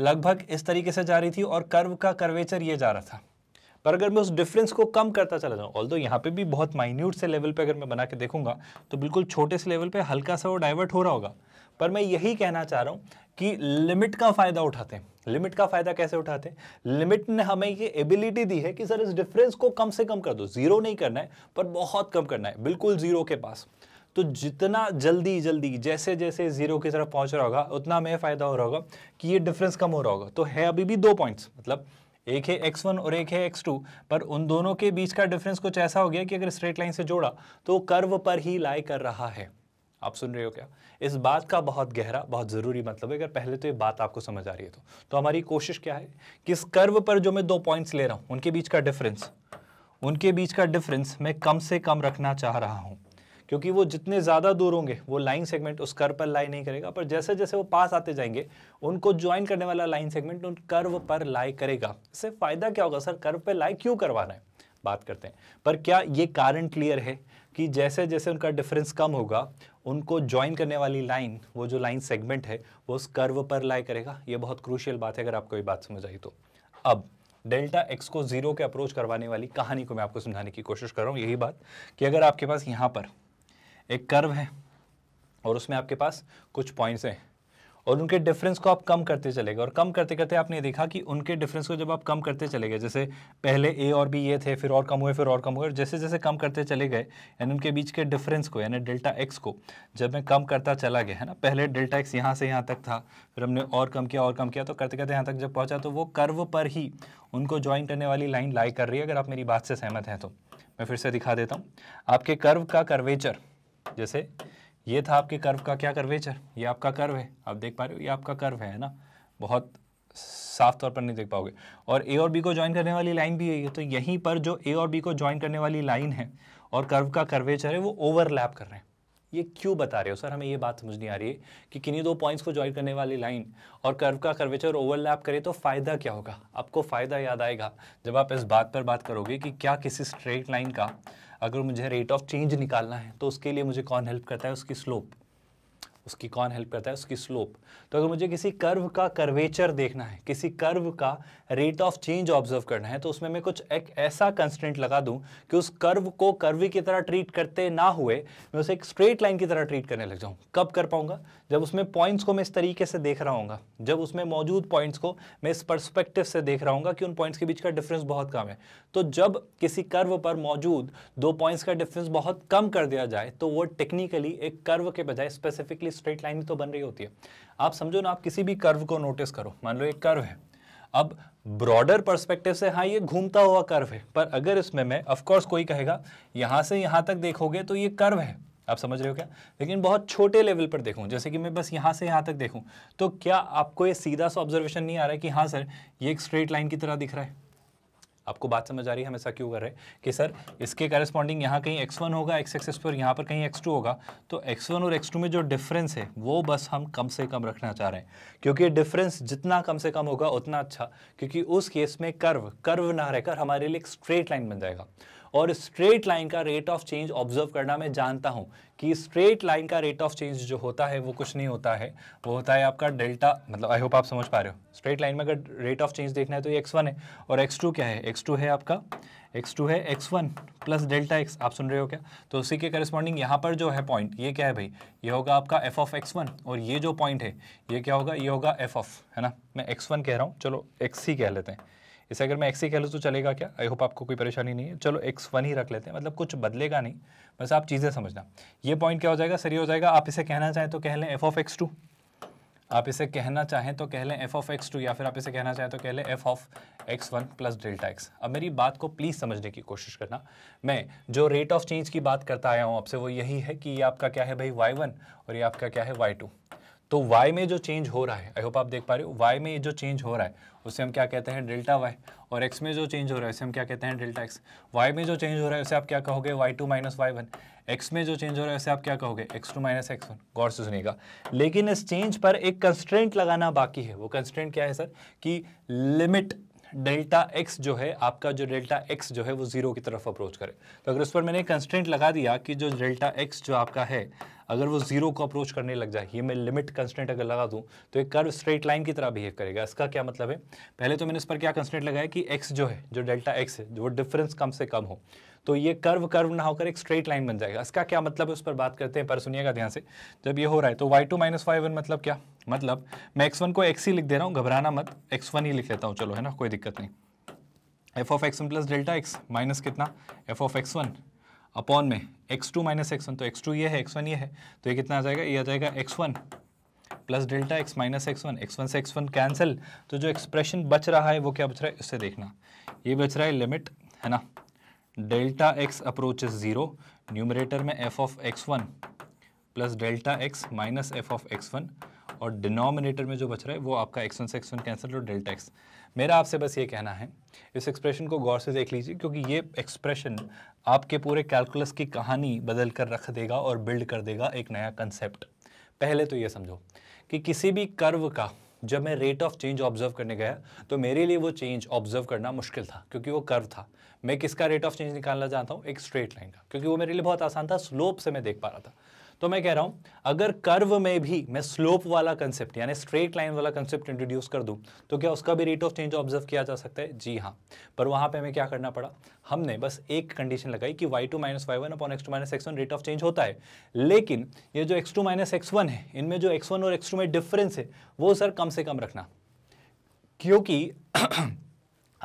लगभग इस तरीके से जा रही थी और कर्व का कर्वेचर ये जा रहा था पर अगर मैं उस डिफरेंस को कम करता चला जाऊँ ऑल दो यहाँ पे भी बहुत माइन्यूट से लेवल पे अगर मैं बना के देखूंगा तो बिल्कुल छोटे से लेवल पे हल्का सा वो डाइवर्ट हो रहा होगा पर मैं यही कहना चाह रहा हूँ कि लिमिट का फ़ायदा उठाते हैं लिमिट का फ़ायदा कैसे उठाते हैं लिमिट ने हमें ये एबिलिटी दी है कि सर इस डिफरेंस को कम से कम कर दो ज़ीरो नहीं करना है पर बहुत कम करना है बिल्कुल ज़ीरो के पास तो जितना जल्दी जल्दी जैसे जैसे ज़ीरो की तरफ पहुंच रहा होगा उतना हमें फ़ायदा हो रहा होगा कि ये डिफरेंस कम हो रहा होगा तो है अभी भी दो पॉइंट्स मतलब एक है एक्स वन और एक है एक्स टू पर उन दोनों के बीच का डिफरेंस कुछ ऐसा हो गया कि अगर स्ट्रेट लाइन से जोड़ा तो कर्व पर ही लाई कर रहा है आप सुन रहे हो क्या इस बात का बहुत गहरा बहुत ज़रूरी मतलब है अगर पहले तो ये बात आपको समझ आ रही है तो तो हमारी कोशिश क्या है कि इस कर्व पर जो मैं दो पॉइंट्स ले रहा हूं उनके बीच का डिफरेंस उनके बीच का डिफरेंस मैं कम से कम रखना चाह रहा हूं क्योंकि वो जितने ज़्यादा दूर होंगे वो लाइन सेगमेंट उस कर्व पर लाई नहीं करेगा पर जैसे जैसे वो पास आते जाएंगे उनको ज्वाइन करने वाला लाइन सेगमेंट उन कर्व पर लाई करेगा इससे फ़ायदा क्या होगा सर कर्व पर लाई क्यों करवाना है बात करते हैं पर क्या ये कारण क्लियर है कि जैसे जैसे उनका डिफरेंस कम होगा उनको ज्वाइन करने वाली लाइन वो जो लाइन सेगमेंट है वो उस कर्व पर लाई करेगा ये बहुत क्रूशियल बात है अगर आपको ये बात समझ आई तो अब डेल्टा एक्स को ज़ीरो के अप्रोच करवाने वाली कहानी को मैं आपको समझाने की कोशिश कर रहा हूँ यही बात कि अगर आपके पास यहाँ पर एक कर्व है और उसमें आपके पास कुछ पॉइंट्स हैं और उनके डिफरेंस को आप कम करते चले गए और कम करते करते आपने देखा कि उनके डिफरेंस को जब आप कम करते चले गए जैसे पहले ए और बी ये थे फिर और कम हुए फिर और कम हुए जैसे जैसे कम करते चले गए यानी उनके बीच के डिफरेंस को यानी डेल्टा एक्स को जब मैं कम करता चला गया है ना पहले डेल्टा एक्स यहाँ से यहाँ तक था फिर हमने और कम किया और कम किया तो करते करते यहाँ तक जब पहुँचा तो वो कर्व पर ही उनको ज्वाइन करने वाली लाइन लाई कर रही है अगर आप मेरी बात से सहमत हैं तो मैं फिर से दिखा देता हूँ आपके कर्व का कर्वेचर जैसे ये था आपके कर्व का क्या कर्वेचर ये आपका कर्व है आप देख पा रहे हो ये आपका कर्व है ना बहुत साफ तौर पर नहीं देख पाओगे और ए और बी को ज्वाइन करने वाली लाइन भी है तो यहीं पर जो ए और बी को ज्वाइन करने वाली लाइन है और कर्व का कर्वेचर है वो ओवरलैप कर रहे हैं ये क्यों बता रहे हो सर हमें ये बात समझ नहीं आ रही है कि किन्हीं दो पॉइंट्स को ज्वाइन करने वाली लाइन और कर्व का कर्वेचर ओवरलैप करे तो फ़ायदा क्या होगा आपको फ़ायदा याद आएगा जब आप इस बात पर बात करोगे कि क्या किसी स्ट्रेट लाइन का अगर मुझे रेट ऑफ चेंज निकालना है तो उसके लिए मुझे कौन हेल्प करता है उसकी स्लोप उसकी कौन हेल्प करता है उसकी स्लोप तो अगर मुझे किसी कर्व का कर्वेचर देखना है किसी कर्व का रेट ऑफ चेंज ऑब्जर्व करना है तो उसमें मैं कुछ एक ऐसा कंस्टेंट लगा दूं कि उस कर्व को कर्वी की तरह ट्रीट करते ना हुए मैं उसे एक स्ट्रेट लाइन की तरह ट्रीट करने लग जाऊं कब कर पाऊंगा जब उसमें पॉइंट्स को मैं इस तरीके से देख रहा हूँ जब उसमें मौजूद पॉइंट्स को मैं इस परस्पेक्टिव से देख रहा हूँ कि उन पॉइंट्स के बीच का डिफरेंस बहुत कम है तो जब किसी कर्व पर मौजूद दो पॉइंट्स का डिफरेंस बहुत कम कर दिया जाए तो वो टेक्निकली एक कर्व के बजाय स्पेसिफिकली स्ट्रेट लाइन तो बन रही होती है आप समझो ना आप किसी भी कर्व को नोटिस करो मान लो एक कर्व है अब ब्रॉडर परस्पेक्टिव से हाँ ये घूमता हुआ कर्व है पर अगर इसमें मैं ऑफकोर्स कोई कहेगा यहाँ से यहाँ तक देखोगे तो ये कर्व है आप समझ रहे हो क्या लेकिन बहुत छोटे लेवल पर देखूँ जैसे कि मैं बस यहाँ से यहाँ तक देखूं तो क्या आपको ये सीधा सा ऑब्जर्वेशन नहीं आ रहा है कि हाँ सर ये एक स्ट्रेट लाइन की तरह दिख रहा है आपको बात समझ आ रही है हम ऐसा क्यों कर रहे हैं कि सर इसके करस्पॉन्डिंग यहाँ कहीं वन होगा एक्स एक्सेस पर यहाँ पर कहीं टू होगा तो वन और टू में जो डिफरेंस है वो बस हम कम से कम रखना चाह रहे हैं क्योंकि डिफरेंस जितना कम से कम होगा उतना अच्छा क्योंकि उस केस में कर्व कर्व ना रहकर हमारे लिए एक स्ट्रेट लाइन बन जाएगा और स्ट्रेट लाइन का रेट ऑफ चेंज ऑब्जर्व करना मैं जानता हूँ कि स्ट्रेट लाइन का रेट ऑफ चेंज जो होता है वो कुछ नहीं होता है वो होता है आपका डेल्टा मतलब आई होप आप समझ पा रहे हो स्ट्रेट लाइन में अगर रेट ऑफ चेंज देखना है तो ये एक्स वन है और एक्स टू क्या है एक्स टू है आपका एक्स टू है x one plus delta x आप सुन रहे हो क्या तो उसी के करस्पॉन्डिंग यहाँ पर जो है पॉइंट ये क्या है भाई ये होगा आपका एफ ऑफ एक्स वन और ये जो पॉइंट है ये क्या होगा ये होगा एफ ऑफ है ना मैं एक्स वन कह रहा हूँ चलो एक्स ही कह लेते हैं इसे अगर मैं एक्स ही कह लूँ तो चलेगा क्या आई होप आपको कोई परेशानी नहीं है चलो एक्स वन ही रख लेते हैं मतलब कुछ बदलेगा नहीं बस आप चीज़ें समझना ये पॉइंट क्या हो जाएगा सही हो जाएगा आप इसे कहना चाहें तो कह लें एफ ऑफ एक्स टू आप इसे कहना चाहें तो कह लें एफ ऑफ एक्स टू या फिर आप इसे कहना चाहें तो कह लें f of x one plus delta x अब मेरी बात को प्लीज़ समझने की कोशिश करना मैं जो रेट ऑफ चेंज की बात करता आया हूँ आपसे वो यही है कि ये आपका क्या है भाई वाई वन और ये आपका क्या है वाई टू तो y में जो चेंज हो रहा है आई होप आप देख पा रहे हो y में जो चेंज हो रहा है उसे हम क्या कहते हैं डेल्टा y और x में जो चेंज हो रहा है उसे हम क्या कहते हैं डेल्टा x y में जो चेंज हो रहा है उसे आप क्या कहोगे y2 two minus y one x में जो चेंज हो रहा है उसे आप क्या कहोगे x2 two minus x one गौर से सुनिएगा लेकिन इस चेंज पर एक कंस्टेंट लगाना बाकी है वो कंस्टेंट क्या है सर कि लिमिट डेल्टा एक्स जो है आपका जो डेल्टा एक्स जो है वो जीरो की तरफ अप्रोच करे तो अगर उस पर मैंने कंस्टेंट लगा दिया कि जो डेल्टा एक्स जो आपका है अगर वो जीरो को अप्रोच करने लग जाए ये मैं लिमिट कंस्टेंट अगर लगा दूँ तो एक कर्व स्ट्रेट लाइन की तरह बिहेव करेगा इसका क्या मतलब है पहले तो मैंने इस पर क्या कंस्टेंट लगाया कि एक्स जो है जो डेल्टा एक्स है वो डिफरेंस कम से कम हो तो ये कर्व कर्व ना होकर एक स्ट्रेट लाइन बन जाएगा इसका क्या मतलब है उस पर बात करते हैं पर सुनिएगा ध्यान से जब ये हो रहा है तो वाई टू माइनस वन मतलब क्या मतलब मैं एक्स वन को एक्स ही लिख दे रहा हूँ घबराना मत एक्स वन ही लिख लेता हूँ चलो है ना कोई दिक्कत नहीं f of x one plus delta x minus कितना f of x one upon में x two minus x one तो एक्स टू ये है x1 ये है तो ये कितना आ जाएगा ये आ जाएगा x1 one plus delta x minus x one x one से x1 वन कैंसिल तो जो एक्सप्रेशन बच रहा है वो क्या बच रहा है इससे देखना ये बच रहा है लिमिट है ना delta x approach zero numerator में f of x one plus delta x minus f of x one और डिनोमिनेटर में जो बच रहा है वो आपका एक्स वन से एक्स वन कैंसिल और डेल्टा एक्स मेरा आपसे बस ये कहना है इस एक्सप्रेशन को गौर से देख लीजिए क्योंकि ये एक्सप्रेशन आपके पूरे कैलकुलस की कहानी बदल कर रख देगा और बिल्ड कर देगा एक नया कंसेप्ट पहले तो ये समझो कि किसी भी कर्व का जब मैं रेट ऑफ चेंज ऑब्जर्व करने गया तो मेरे लिए वो चेंज ऑब्जर्व करना मुश्किल था क्योंकि वो कर्व था मैं किसका रेट ऑफ चेंज निकालना चाहता हूँ एक स्ट्रेट लाइन का क्योंकि वो मेरे लिए बहुत आसान था स्लोप से मैं देख पा रहा था तो मैं कह रहा हूँ अगर कर्व में भी मैं स्लोप वाला कंसेप्ट यानी स्ट्रेट लाइन वाला कंसेप्ट इंट्रोड्यूस कर दूँ तो क्या उसका भी रेट ऑफ चेंज ऑब्जर्व किया जा सकता है जी हाँ पर वहां पर हमें क्या करना पड़ा हमने बस एक कंडीशन लगाई कि y two minus y one upon x two minus x one rate of change होता है लेकिन ये जो x two minus x one है इनमें जो एक्स वन और एक्स टू में डिफरेंस है वो सर कम से कम रखना क्योंकि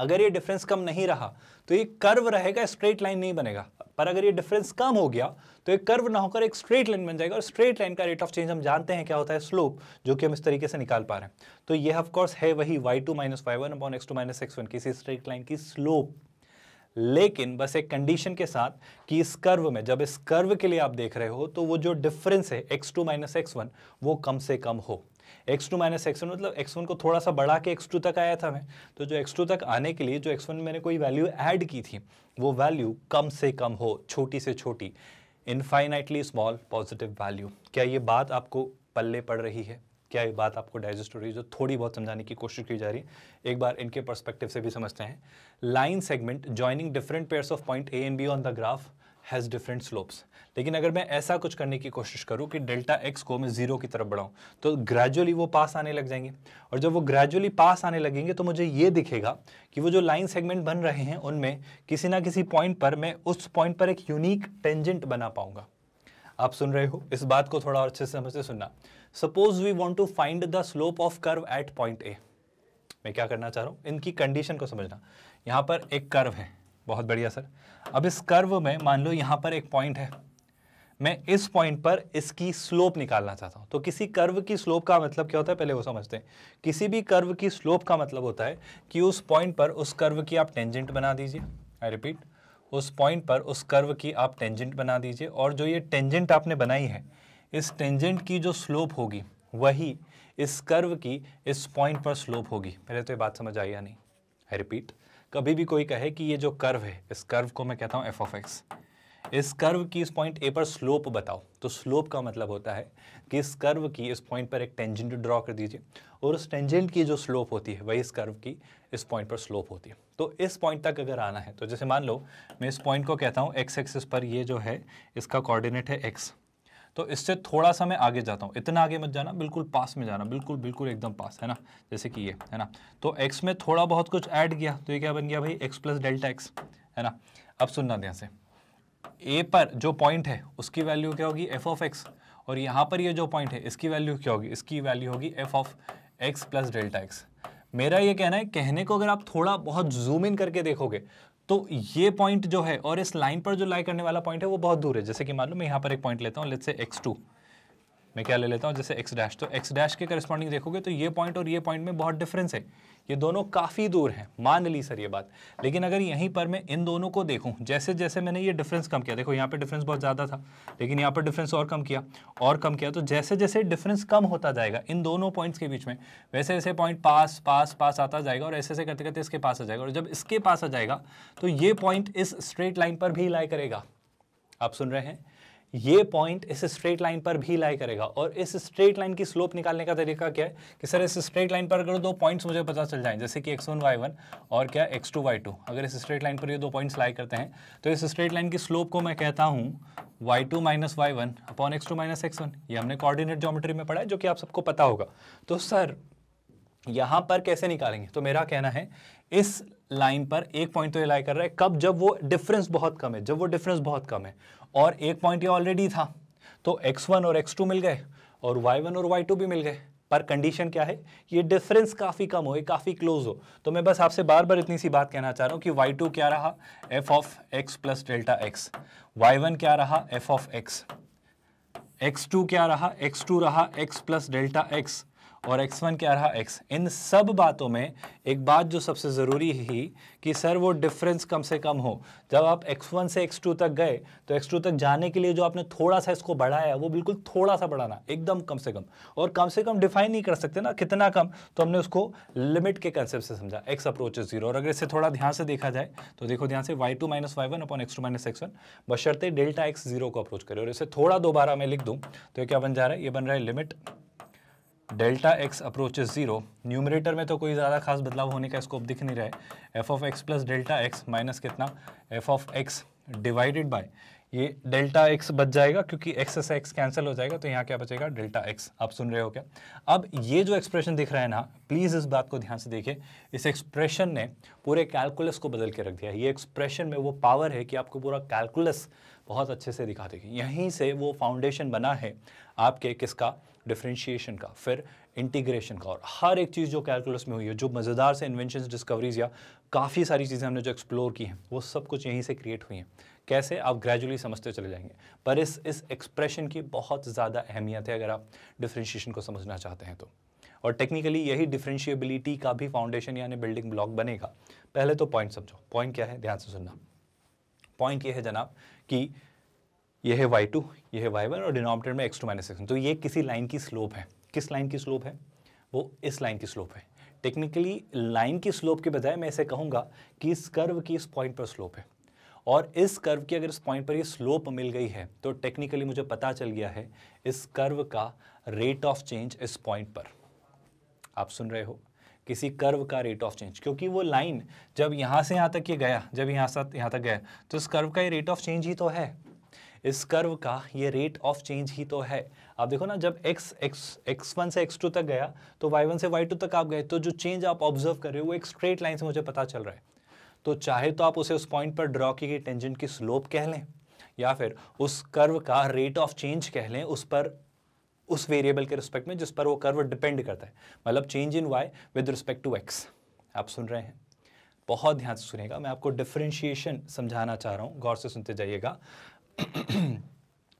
अगर ये डिफरेंस कम नहीं रहा तो ये कर्व रहेगा स्ट्रेट लाइन नहीं बनेगा पर अगर ये डिफरेंस कम हो गया तो एक कर्व ना होकर एक स्ट्रेट लाइन बन जाएगा और स्ट्रेट लाइन का रेट ऑफ चेंज हम जानते हैं क्या होता है स्लोप जो कि हम इस तरीके से निकाल पा रहे हैं तो ये ऑफकोर्स है वही y two minus y one upon x two minus x one किसी स्ट्रेट लाइन की स्लोप लेकिन बस एक कंडीशन के साथ कि इस कर्व में जब इस कर्व के लिए आप देख रहे हो तो वो जो डिफरेंस है x2 टू माइनस एक्स वो कम से कम हो x two minus x one मतलब एक्स वन को थोड़ा सा बढ़ा के एक्स टू तक आया था मैं तो जो एक्स टू तक आने के लिए जो एक्स वन मैंने कोई वैल्यू ऐड की थी वो वैल्यू कम से कम हो छोटी से छोटी इनफाइनाइटली स्मॉल पॉजिटिव वैल्यू क्या ये बात आपको पल्ले पड़ रही है क्या ये बात आपको डाइजेस्ट हो रही है जो थोड़ी बहुत समझाने की कोशिश की जा रही है एक बार इनके परस्पेक्टिव से भी समझते हैं line segment joining different pairs of point a and b on the graph has different slopes लेकिन अगर मैं ऐसा कुछ करने की कोशिश करूँ कि डेल्टा एक्स को मैं ज़ीरो की तरफ बढ़ाऊँ तो ग्रेजुअली वो पास आने लग जाएंगे और जब वो ग्रेजुअली पास आने लगेंगे तो मुझे ये दिखेगा कि वो जो लाइन सेगमेंट बन रहे हैं उनमें किसी ना किसी पॉइंट पर मैं उस पॉइंट पर एक यूनिक टेंजेंट बना पाऊंगा आप सुन रहे हो इस बात को थोड़ा और अच्छे से समझ से सुनना suppose we want to find the slope of curve at point a मैं क्या करना चाह रहा हूँ इनकी कंडीशन को समझना यहाँ पर एक कर्व है बहुत बढ़िया सर अब इस कर्व में मान लो यहाँ पर एक पॉइंट है मैं इस पॉइंट पर इसकी स्लोप निकालना चाहता हूँ तो किसी कर्व की स्लोप का मतलब क्या होता है पहले वो समझते हैं किसी भी कर्व की स्लोप का मतलब होता है कि उस पॉइंट पर उस कर्व की आप टेंजेंट बना दीजिए आई रिपीट उस पॉइंट पर उस कर्व की आप टेंजेंट बना दीजिए और जो ये टेंजेंट आपने बनाई है इस टेंजेंट की जो स्लोप होगी वही इस कर्व की इस पॉइंट पर स्लोप होगी पहले तो ये बात समझ आई या नहीं आई रिपीट कभी भी कोई कहे कि ये जो कर्व है इस कर्व को मैं कहता हूँ एफ ऑफ एक्स इस कर्व की इस पॉइंट ए पर स्लोप बताओ तो स्लोप का मतलब होता है कि इस कर्व की इस पॉइंट पर एक टेंजेंट ड्रॉ कर दीजिए और उस टेंजेंट की जो स्लोप होती है वही इस कर्व की इस पॉइंट पर स्लोप होती है तो इस पॉइंट तक अगर आना है तो जैसे मान लो मैं इस पॉइंट को कहता हूँ एक्स एक्सिस पर ये जो है इसका कॉर्डिनेट है एक्स तो इससे थोड़ा सा मैं आगे जाता हूँ इतना आगे मत जाना बिल्कुल पास में जाना बिल्कुल बिल्कुल एकदम पास है ना जैसे कि ये है ना तो एक्स में थोड़ा बहुत कुछ ऐड किया तो ये क्या बन गया भाई एक्स प्लस डेल्टा एक्स है ना अब सुनना ध्यान से ए पर जो पॉइंट है उसकी वैल्यू क्या होगी एफ ऑफ एक्स और यहाँ पर ये जो पॉइंट है इसकी वैल्यू क्या होगी इसकी वैल्यू होगी f of x plus delta x मेरा ये कहना है कहने को अगर आप थोड़ा बहुत जूम इन करके देखोगे तो ये पॉइंट जो है और इस लाइन पर जो लाई करने वाला पॉइंट है वो बहुत दूर है जैसे कि मान लो मैं यहाँ पर एक पॉइंट लेता हूँ लेट से एक्स टू मैं क्या ले लेता हूँ जैसे एक्स डैश तो एक्स डैश के करस्पॉन्डिंग देखोगे तो ये पॉइंट और ये पॉइंट में बहुत डिफरेंस है ये दोनों काफ़ी दूर हैं मान ली सर ये बात लेकिन अगर यहीं पर मैं इन दोनों को देखूं जैसे जैसे मैंने ये डिफरेंस कम किया देखो यहाँ पर डिफरेंस बहुत ज़्यादा था लेकिन यहाँ पर डिफरेंस और कम किया और कम किया तो जैसे जैसे डिफरेंस कम होता जाएगा इन दोनों पॉइंट्स के बीच में वैसे वैसे पॉइंट पास पास पास आता जाएगा और ऐसे ऐसे करते करते इसके पास आ जाएगा और जब इसके पास आ जाएगा तो ये पॉइंट इस स्ट्रेट लाइन पर भी लाई करेगा आप सुन रहे हैं ये पॉइंट इस स्ट्रेट लाइन पर भी लाई करेगा और इस स्ट्रेट लाइन की स्लोप निकालने का तरीका क्या है कि सर इस स्ट्रेट लाइन पर अगर दो पॉइंट्स मुझे पता चल जाएं जैसे कि एक्स वन वाई वन और क्या एक्स टू वाई टू अगर इस स्ट्रेट लाइन पर ये दो पॉइंट्स लाई करते हैं तो इस स्ट्रेट लाइन की स्लोप को मैं कहता हूँ y two minus y one upon x two minus x one ये हमने कॉर्डिनेट जोमेट्री में पढ़ा है जो कि आप सबको पता होगा तो सर यहाँ पर कैसे निकालेंगे तो मेरा कहना है इस लाइन पर एक पॉइंट तो ये लाई कर रहा है कब जब वो डिफरेंस बहुत कम है जब वो डिफरेंस बहुत कम है और एक पॉइंट ये ऑलरेडी था तो x1 और x2 मिल गए और y1 और y2 भी मिल गए पर कंडीशन क्या है ये डिफरेंस काफ़ी कम हो काफ़ी क्लोज हो तो मैं बस आपसे बार बार इतनी सी बात कहना चाह रहा हूँ कि y2 क्या रहा f of x plus delta x y1 क्या रहा f ऑफ x x2 क्या रहा x2 रहा x प्लस डेल्टा x और x1 क्या रहा x इन सब बातों में एक बात जो सबसे ज़रूरी ही कि सर वो डिफरेंस कम से कम हो जब आप x1 से x2 तक गए तो x2 तक जाने के लिए जो आपने थोड़ा सा इसको बढ़ाया वो बिल्कुल थोड़ा सा बढ़ाना एकदम कम से कम और कम से कम डिफाइन नहीं कर सकते ना कितना कम तो हमने उसको लिमिट के कंसेप्ट से समझा एक्स अप्रोच जीरो और अगर इससे थोड़ा ध्यान से देखा जाए तो देखो ध्यान से y two minus y one upon x two minus x one बशरते डेल्टा एक्स जीरो को अप्रोच करे और इसे थोड़ा दोबारा मैं लिख दूँ तो क्या बन जा रहा है ये बन रहा है limit delta x approaches zero numerator में तो कोई ज़्यादा खास बदलाव होने का स्कोप दिख नहीं रहा है f of x plus delta x minus कितना f of x divided by ये डेल्टा एक्स बच जाएगा क्योंकि एक्स से एक्स कैंसिल हो जाएगा तो यहाँ क्या बचेगा डेल्टा एक्स आप सुन रहे हो क्या अब ये जो एक्सप्रेशन दिख रहा है ना प्लीज़ इस बात को ध्यान से देखिए इस एक्सप्रेशन ने पूरे कैलकुलस को बदल के रख दिया ये एक्सप्रेशन में वो पावर है कि आपको पूरा कैलकुलस बहुत अच्छे से दिखा देगी यहीं से वो फाउंडेशन बना है आपके किसका डिफ्रेंशिएशन का फिर इंटीग्रेशन का और हर एक चीज़ जो कैलकुलस में हुई है जो मज़ेदार से इन्वेंशन डिस्कवरीज या काफ़ी सारी चीज़ें हमने जो एक्सप्लोर की हैं वो सब कुछ यहीं से क्रिएट हुई हैं कैसे आप ग्रेजुअली समझते चले जाएंगे पर इस इस एक्सप्रेशन की बहुत ज़्यादा अहमियत है अगर आप डिफ्रेंशिएशन को समझना चाहते हैं तो और टेक्निकली यही डिफ्रेंशिएबिलिटी का भी फाउंडेशन यानी बिल्डिंग ब्लॉक बनेगा पहले तो पॉइंट समझो पॉइंट क्या है ध्यान से सुनना पॉइंट ये है जनाब कि ये है वाई टू ये है वाई वन और डिनोमिनेटर में एक्स टू माइनस एक्स तो ये किसी लाइन की स्लोप है किस लाइन की स्लोप है वो इस लाइन की स्लोप है टेक्निकली लाइन की स्लोप के बजाय मैं ऐसे कहूँगा कि इस कर्व की इस पॉइंट पर स्लोप है और इस कर्व की अगर इस पॉइंट पर ये स्लोप मिल गई है तो टेक्निकली मुझे पता चल गया है इस कर्व का रेट ऑफ चेंज इस पॉइंट पर आप सुन रहे हो किसी कर्व का रेट ऑफ चेंज क्योंकि वो लाइन जब यहाँ से यहाँ तक ये यह गया जब यहाँ से यहाँ तक गया तो इस कर्व का ये रेट ऑफ चेंज ही तो है इस कर्व का ये रेट ऑफ चेंज ही तो है आप देखो ना जब x x x1 से x2 तक गया तो y1 से y2 तक आप गए तो जो चेंज आप ऑब्जर्व कर रहे हो वो एक स्ट्रेट लाइन से मुझे पता चल रहा है तो चाहे तो आप उसे उस पॉइंट पर ड्रॉ की गई टेंजेंट की स्लोप कह लें या फिर उस कर्व का रेट ऑफ चेंज कह लें उस पर उस वेरिएबल के रिस्पेक्ट में जिस पर वो कर्व डिपेंड करता है मतलब change in y with respect to x आप सुन रहे हैं बहुत ध्यान से सुनेगा मैं आपको डिफ्रेंशिएशन समझाना चाह रहा हूँ गौर से सुनते जाइएगा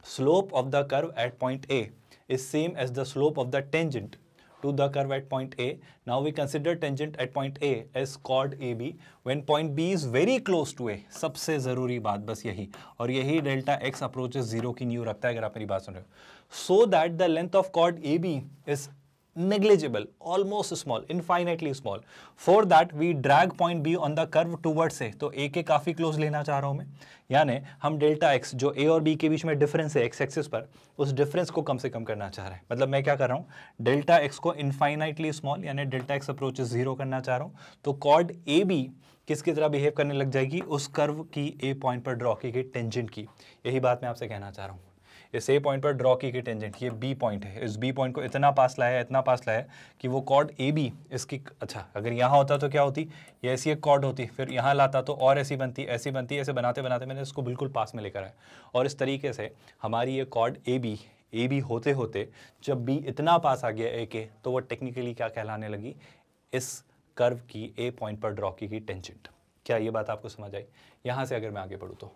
slope of the curve at point A is same as the slope of the tangent to the curve at point A. Now we consider tangent at point A as chord AB when point B is very close to A. सबसे ज़रूरी बात बस यही और यही delta x approaches 0 की new रखता है अगर आप मेरी बात सुन रहे हो So that the length of chord AB is negligible, almost small, infinitely small. For that, we drag point B on the curve towards A. तो A के काफ़ी क्लोज लेना चाह रहा हूँ मैं यानी हम डेल्टा एक्स जो A और B के बीच में डिफरेंस है x axis पर उस डिफरेंस को कम से कम करना चाह रहे हैं मतलब मैं क्या कर रहा हूँ डेल्टा एक्स को infinitely स्मॉल यानी डेल्टा एक्स अप्रोच जीरो करना चाह रहा हूँ तो chord ए किसकी तरह बिहेव करने लग जाएगी उस कर्व की ए पॉइंट पर ड्रॉ की गई टेंजेंट की यही बात मैं आपसे कहना चाह रहा हूँ इस ए पॉइंट पर ड्रॉ की गई टेंजेंट ये बी पॉइंट है इस बी पॉइंट को इतना पास लाया है इतना पास लाया है कि वो कॉर्ड ए बी इसकी अच्छा अगर यहाँ होता तो क्या होती ये ऐसी एक कॉर्ड होती फिर यहाँ लाता तो और ऐसी बनती ऐसी बनती ऐसे बनाते बनाते मैंने इसको बिल्कुल पास में लेकर आया और इस तरीके से हमारी ये chord a b a b होते होते जब बी इतना पास आ गया ए के तो वो टेक्निकली क्या कहलाने लगी इस कर्व की ए पॉइंट पर ड्रॉ की गई टेंजेंट क्या ये बात आपको समझ आई यहाँ से अगर मैं आगे बढ़ूँ तो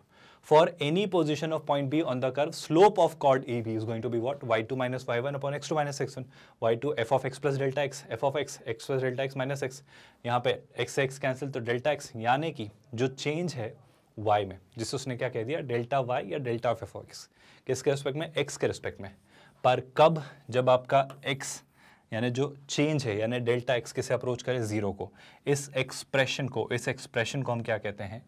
for any position of point B on the curve, slope of chord AB is going to be what? y2 minus y1 upon x2 minus x1, y2 f of x plus delta x, f of x, x plus delta x minus x. यहाँ पे x x cancel तो delta x यानी कि जो change है y में जिससे उसने क्या कह दिया delta y या delta of f of x, किसके respect में x के respect में पर कब जब आपका x यानी जो चेंज है यानी डेल्टा एक्स किसे अप्रोच करे ज़ीरो को इस एक्सप्रेशन को इस एक्सप्रेशन को हम क्या कहते हैं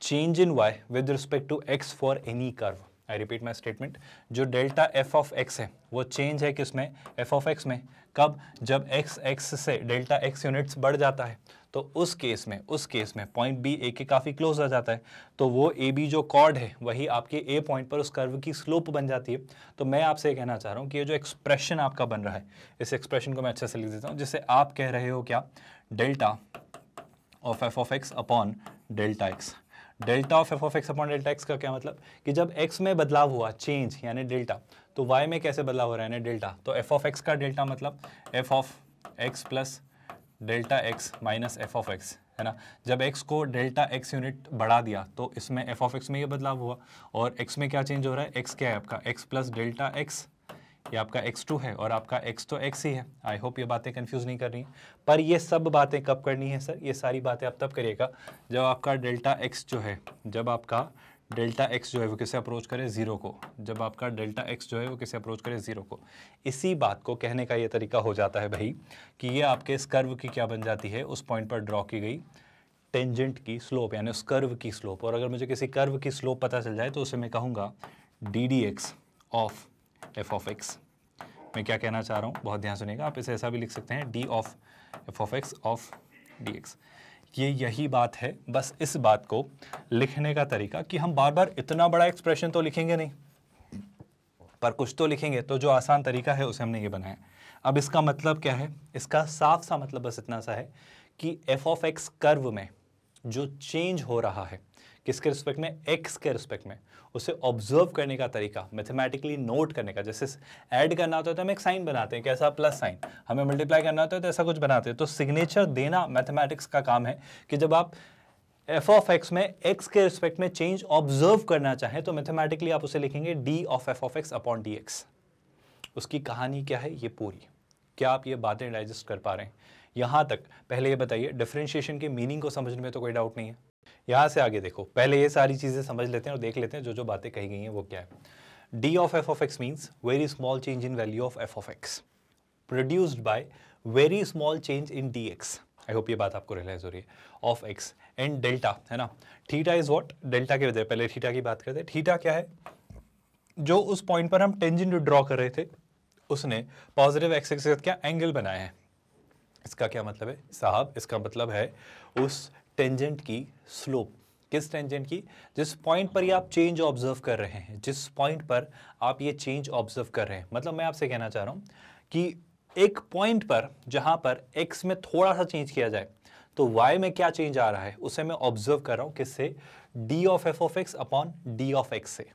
change in y with respect to x for any curve. I repeat my statement जो डेल्टा एफ ऑफ एक्स है वो चेंज है किस में एफ ऑफ एक्स में कब जब एक्स एक्स से डेल्टा एक्स यूनिट्स बढ़ जाता है तो उस केस में उस केस में पॉइंट बी ए के काफ़ी क्लोज आ जाता है तो वो ए बी जो कॉर्ड है वही आपके ए पॉइंट पर उस कर्व की स्लोप बन जाती है तो मैं आपसे ये कहना चाह रहा हूँ कि ये जो एक्सप्रेशन आपका बन रहा है इस एक्सप्रेशन को मैं अच्छे से लिख देता हूँ जिससे आप कह रहे हो क्या delta of f of x upon delta x delta of f of x upon delta x का क्या मतलब कि जब एक्स में बदलाव हुआ चेंज यानी डेल्टा तो वाई में कैसे बदलाव हो रहा है यानी डेल्टा तो एफ ऑफ एक्स का डेल्टा मतलब f of x plus delta x minus f of x है ना जब एक्स को डेल्टा एक्स यूनिट बढ़ा दिया तो इसमें एफ ऑफ एक्स में ये बदलाव हुआ और एक्स में क्या चेंज हो रहा है एक्स क्या है आपका एक्स प्लस डेल्टा एक्स ये आपका x2 है और आपका x तो x ही है आई होप ये बातें कन्फ्यूज़ नहीं कर रही पर ये सब बातें कब करनी है सर ये सारी बातें आप तब करिएगा जब आपका डेल्टा x जो है जब आपका डेल्टा एक्स जो है वो किसे अप्रोच करे ज़ीरो को जब आपका डेल्टा एक्स जो है वो किसे अप्रोच करे ज़ीरो को इसी बात को कहने का ये तरीका हो जाता है भाई कि ये आपके इस कर्व की क्या बन जाती है उस पॉइंट पर ड्रॉ की गई टेंजेंट की स्लोप यानी उस कर्व की स्लोप और अगर मुझे किसी कर्व की स्लोप पता चल जाए तो उसे मैं कहूँगा d d x of f of x मैं क्या कहना चाह रहा हूँ बहुत ध्यान सुनिएगा आप इसे ऐसा भी लिख सकते हैं d of f of x of d x ये यही बात है बस इस बात को लिखने का तरीका कि हम बार बार इतना बड़ा एक्सप्रेशन तो लिखेंगे नहीं पर कुछ तो लिखेंगे तो जो आसान तरीका है उसे हमने ये बनाया अब इसका मतलब क्या है इसका साफ सा मतलब बस इतना सा है कि एफ ऑफ एक्स कर्व में जो चेंज हो रहा है किसके रिस्पेक्ट में एक्स के रिस्पेक्ट में उसे ऑब्जर्व करने का तरीका मैथमेटिकली नोट करने का जैसे ऐड करना होता है तो हम एक साइन बनाते हैं कैसा प्लस साइन हमें मल्टीप्लाई करना होता है तो ऐसा कुछ बनाते हैं तो सिग्नेचर देना मैथमेटिक्स का काम है कि जब आप एफ ऑफ एक्स में एक्स के रिस्पेक्ट में चेंज ऑब्जर्व करना चाहें तो मैथमेटिकली आप उसे लिखेंगे d of f of x upon d x उसकी कहानी क्या है ये पूरी क्या आप ये बातें डाइजेस्ट कर पा रहे हैं यहाँ तक पहले ये बताइए डिफ्रेंशिएशन के मीनिंग को समझने में तो कोई डाउट नहीं है यहाँ से आगे देखो पहले ये सारी चीज़ें समझ लेते हैं और देख लेते हैं जो जो बातें कही गई हैं वो क्या है d of f of x means very small change in value of f of x produced by very small change in d x I hope ये बात आपको रियलाइज हो रही है ऑफ एक्स एंड डेल्टा है ना थीटा इज वॉट डेल्टा के बजाय पहले थीटा की बात करते हैं थीटा क्या है जो उस पॉइंट पर हम टेंजेंट ड्रॉ कर रहे थे उसने पॉजिटिव एक्स एक्स क्या एंगल बनाया है इसका क्या मतलब है साहब इसका मतलब है उस टेंजेंट की स्लोप किस टेंजेंट की जिस पॉइंट पर ये आप चेंज ऑब्जर्व कर रहे हैं जिस पॉइंट पर आप ये चेंज ऑब्जर्व कर रहे हैं मतलब मैं आपसे कहना चाह रहा हूँ कि एक पॉइंट पर जहाँ पर एक्स में थोड़ा सा चेंज किया जाए तो वाई में क्या चेंज आ रहा है उसे मैं ऑब्जर्व कर रहा हूँ किससे d of f of x upon d of x से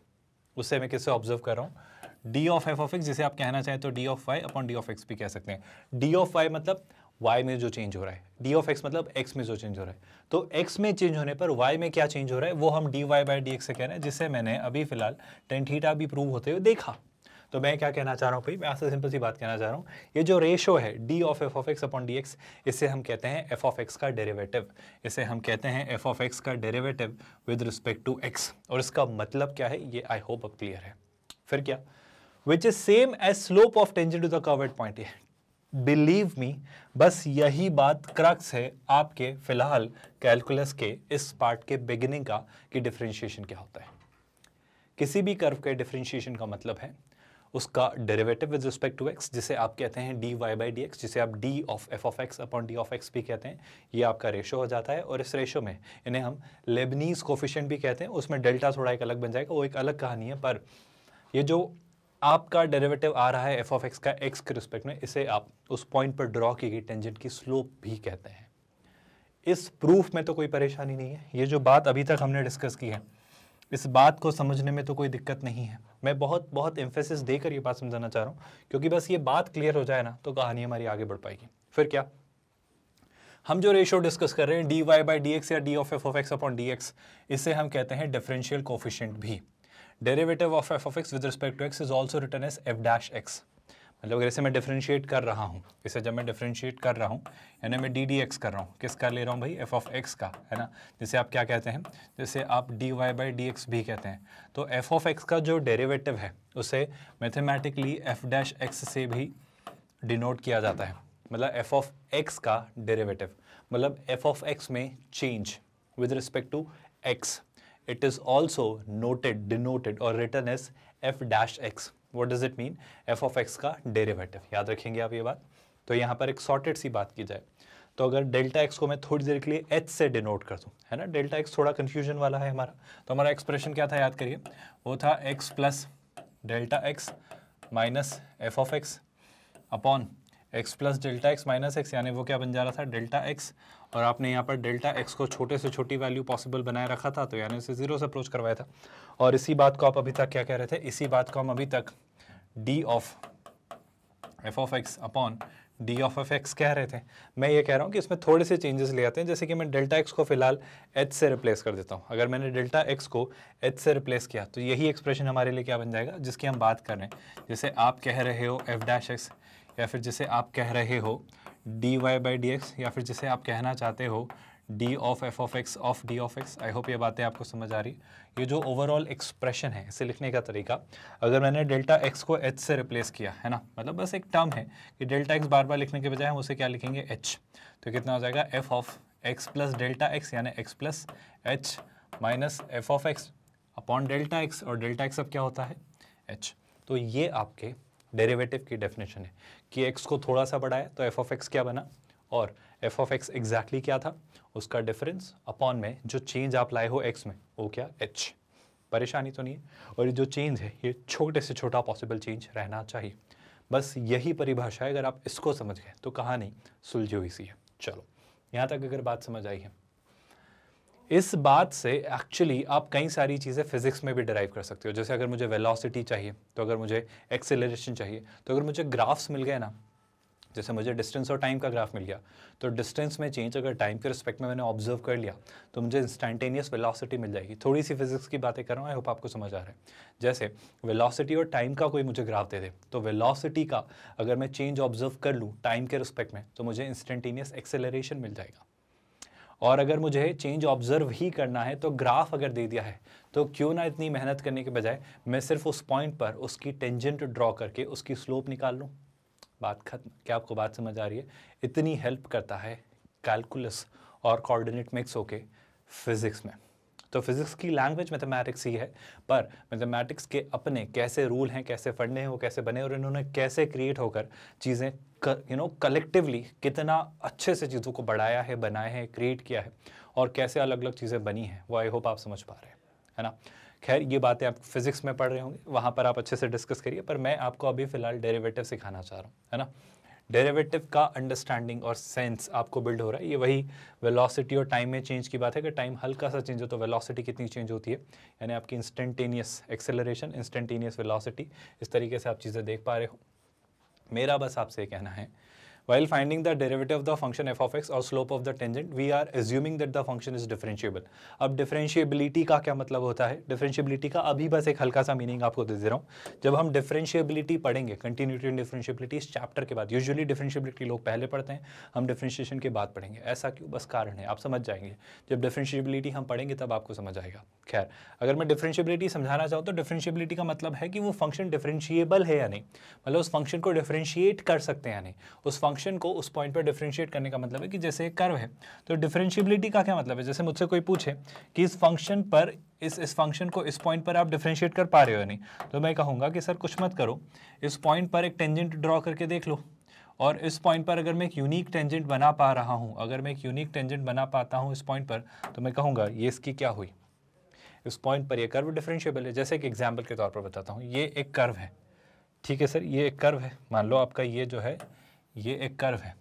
उसे मैं किससे ऑब्जर्व कर रहा हूँ d of f of x जिसे आप कहना चाहें तो d of y upon d of x भी कह सकते हैं डी ऑफ वाई मतलब वाई में जो चेंज हो रहा है डी ऑफ एक्स मतलब एक्स में जो चेंज हो रहा है तो एक्स में चेंज होने पर वाई में क्या चेंज हो रहा है वो हम d y by d x से कह रहे हैं जिससे मैंने अभी फिलहाल टेन थीटा भी प्रूव होते हुए देखा तो मैं क्या कहना चाह रहा हूँ भाई मैं आपसे सिंपल सी बात कहना चाह रहा हूँ ये जो रेशो है d of f of x upon d x इसे हम कहते हैं एफ ऑफ एक्स का डेरिवेटिव इसे हम कहते हैं एफ ऑफ एक्स का derivative with respect to x और इसका मतलब क्या है ये आई होप अब क्लियर है फिर क्या which is same as slope of tangent to the curved point believe me बस यही बात क्रक्स है आपके फिलहाल कैलकुलस के इस पार्ट के बिगिनिंग का कि डिफ्रेंशिएशन क्या होता है किसी भी कर्व के डिफ्रेंशिएशन का मतलब है उसका derivative with respect to x जिसे आप कहते हैं d y by d x जिसे आप d of f of x upon d of x भी कहते हैं ये आपका रेशो हो जाता है और इस रेशो में इन्हें हम लेबनीज कोफिशेंट भी कहते हैं उसमें डेल्टा थोड़ा एक अलग बन जाएगा वो एक अलग कहानी है पर ये जो आपका डेरिवेटिव आ रहा है एफ ऑफ एक्स का एक्स के रिस्पेक्ट में इसे आप उस पॉइंट पर ड्रॉ की गई टेंजेंट की स्लोप भी कहते हैं इस प्रूफ में तो कोई परेशानी नहीं है ये जो बात अभी तक हमने डिस्कस की है इस बात को समझने में तो कोई दिक्कत नहीं है मैं बहुत बहुत इम्फेसिस देकर ये बात समझाना चाह रहा हूँ क्योंकि बस ये बात क्लियर हो जाए ना तो कहानी हमारी आगे बढ़ पाएगी फिर क्या हम जो रेशो डिस्कस कर रहे हैं d y by d x या d of f of x upon d x इसे हम कहते हैं डिफरेंशियल कोफिशेंट भी derivative of f of x with respect to x is also written as f dash x मतलब अगर इसे मैं डिफ्रेंशिएट कर रहा हूँ इसे जब मैं डिफ्रेंशिएट कर रहा हूँ यानी मैं डी डी एक्स कर रहा हूँ किसका ले रहा हूँ भाई एफ ऑफ एक्स का है ना जिसे आप क्या कहते हैं जिसे आप d y by d x भी कहते हैं तो एफ ऑफ एक्स का जो डेरिवेटिव है उसे मैथमेटिकली एफ डैश एक्स से भी डिनोट किया जाता है मतलब एफ ऑफ एक्स का डेरेवेटिव मतलब एफ ऑफ एक्स में change with respect to x it is also noted, denoted or written as f dash x. What does it mean? f of x का derivative याद रखेंगे आप ये बात तो यहाँ पर एक सॉर्टेड सी बात की जाए तो अगर डेल्टा एक्स को मैं थोड़ी देर के लिए एच से डिनोट कर दूँ है ना डेल्टा एक्स थोड़ा कन्फ्यूजन वाला है हमारा तो हमारा एक्सप्रेशन क्या था याद करिए वो था x plus delta x minus f of x upon x plus delta x minus x यानी वो क्या बन जा रहा था डेल्टा एक्स और आपने यहाँ पर डेल्टा एक्स को छोटे से छोटी वैल्यू पॉसिबल बनाए रखा था तो यानी उसे ज़ीरो से अप्रोच करवाया था और इसी बात को आप अभी तक क्या कह रहे थे इसी बात को हम अभी तक d of f of x upon d of f x कह रहे थे मैं ये कह रहा हूँ कि इसमें थोड़े से चेंजेस ले आते हैं जैसे कि मैं डेल्टा एक्स को फिलहाल एच से रिप्लेस कर देता हूँ अगर मैंने डेल्टा एक्स को एच से रिप्लेस किया तो यही एक्सप्रेशन हमारे लिए क्या बन जाएगा जिसकी हम बात कर रहे हैं जैसे आप कह रहे हो एफ डैश एक्स या फिर जिसे आप कह रहे हो d y by d x या फिर जिसे आप कहना चाहते हो d of f of x of d of x I hope ये बातें आपको समझ आ रही ये जो ओवरऑल एक्सप्रेशन है इसे लिखने का तरीका अगर मैंने डेल्टा एक्स को एच से रिप्लेस किया है ना मतलब बस एक टर्म है कि डेल्टा एक्स बार बार लिखने के बजाय हम उसे क्या लिखेंगे एच तो कितना हो जाएगा f of x plus delta x यानी x plus h minus f of x upon delta x और डेल्टा एक्स अब क्या होता है एच तो ये आपके डेरिवेटिव की डेफिनेशन है कि एक्स को थोड़ा सा बढ़ाया तो एफ ऑफ एक्स क्या बना और एफ ऑफ एक्स एग्जैक्टली क्या था उसका डिफरेंस अपॉन में जो चेंज आप लाए हो एक्स में वो क्या एच परेशानी तो नहीं है और ये जो चेंज है ये छोटे से छोटा पॉसिबल चेंज रहना चाहिए बस यही परिभाषा है अगर आप इसको समझ गए तो कहानी सुलझी हुई सी है चलो यहाँ तक अगर बात समझ आई है इस बात से एक्चुअली आप कई सारी चीज़ें फिजिक्स में भी डराइव कर सकते हो जैसे अगर मुझे वेलोसिटी चाहिए तो अगर मुझे एक्सेलरेशन चाहिए तो अगर मुझे ग्राफ्स मिल गए ना जैसे मुझे डिस्टेंस और टाइम का ग्राफ मिल गया तो डिस्टेंस में चेंज अगर टाइम के रिस्पेक्ट में मैंने ऑब्जर्व कर लिया तो मुझे इंस्टेंटेनियस वेलोसिटी मिल जाएगी थोड़ी सी फिजिक्स की बातें कर रहा हूँ आई होप आपको समझ आ रहा है जैसे वेलोसिटी और टाइम का कोई मुझे ग्राफ दे दे तो वेलोसिटी का अगर मैं चेंज ऑब्जर्व कर लूँ टाइम के रिस्पेक्ट में तो मुझे इंस्टेंटेनियस एक्सेलरेशन मिल जाएगा और अगर मुझे चेंज ऑब्जर्व ही करना है तो ग्राफ अगर दे दिया है तो क्यों ना इतनी मेहनत करने के बजाय मैं सिर्फ उस पॉइंट पर उसकी टेंजेंट ड्रॉ करके उसकी स्लोप निकाल लूँ बात खत्म क्या आपको बात समझ आ रही है इतनी हेल्प करता है कैलकुलस और कोऑर्डिनेट मिक्स होके फिज़िक्स में तो फिज़िक्स की लैंग्वेज मैथमेटिक्स ही है पर मैथमेटिक्स के अपने कैसे रूल हैं कैसे फंडे हैं वो कैसे बने और इन्होंने कैसे क्रिएट होकर चीज़ें यू नो कलेक्टिवली कितना अच्छे से चीज़ों को बढ़ाया है बनाया है क्रिएट किया है और कैसे अलग अलग चीज़ें बनी हैं वो आई होप आप समझ पा रहे हैं है ना खैर ये बातें आप फिज़िक्स में पढ़ रहे होंगे वहाँ पर आप अच्छे से डिस्कस करिए पर मैं आपको अभी फ़िलहाल डेरिवेटिव सिखाना चाह रहा हूँ है ना डेरिवेटिव का अंडरस्टैंडिंग और सेंस आपको बिल्ड हो रहा है ये वही वेलोसिटी और टाइम में चेंज की बात है कि टाइम हल्का सा चेंज हो तो वेलोसिटी कितनी चेंज होती है यानी आपकी इंस्टेंटेनियस एक्सेलरेशन इंस्टेंटेनियस वेलोसिटी इस तरीके से आप चीज़ें देख पा रहे हो मेरा बस आपसे कहना है While finding the derivative of the function f of x or slope of the tangent, we are assuming that the function is differentiable. अब differentiability का क्या मतलब होता है Differentiability का अभी बस एक हल्का सा मीनिंग आपको दे दे रहा हूँ जब हम differentiability पढ़ेंगे कंटिन्यूटी एंड डिफरेंशियबिलिटी इस चैप्टर के बाद यूजुअली डिफरेंशियबिलिटी लोग पहले पढ़ते हैं हम डिफरेंशिएशन के बाद पढ़ेंगे ऐसा क्यों बस कारण है आप समझ जाएंगे जब डिफरेंशियबिलिटी हम पढ़ेंगे तब आपको समझ आएगा खैर अगर मैं डिफरेंशियबिलिटी समझाना चाहूँ तो डिफरेंशियबिलिटी का मतलब है कि वो फंक्शन डिफरेंशिएबल है या नहीं मतलब उस फंक्शन को डिफरेंशिएट कर सकते हैं या नहीं उस फंक्शन फंक्शन को उस पॉइंट पर डिफ्रेंशिएट करने का मतलब है कि जैसे एक कर्व है तो डिफ्रेंशियबिलिटी का क्या मतलब है जैसे मुझसे कोई पूछे कि इस फंक्शन पर इस इस फंक्शन को इस पॉइंट पर आप डिफ्रेंशिएट कर पा रहे हो या नहीं तो मैं कहूँगा कि सर कुछ मत करो इस पॉइंट पर एक टेंजेंट ड्रॉ करके देख लो और इस पॉइंट पर अगर मैं एक यूनिक टेंजेंट बना पा रहा हूँ अगर मैं एक यूनिक टेंजेंट बना पाता हूँ इस पॉइंट पर तो मैं कहूँगा ये इसकी क्या हुई इस पॉइंट पर ये कर्व डिफ्रेंशिएबल है जैसे एक एग्जाम्पल के तौर पर बताता हूँ ये एक कर्व है ठीक है सर ये एक कर्व है मान लो आपका ये जो है ये एक कर्व है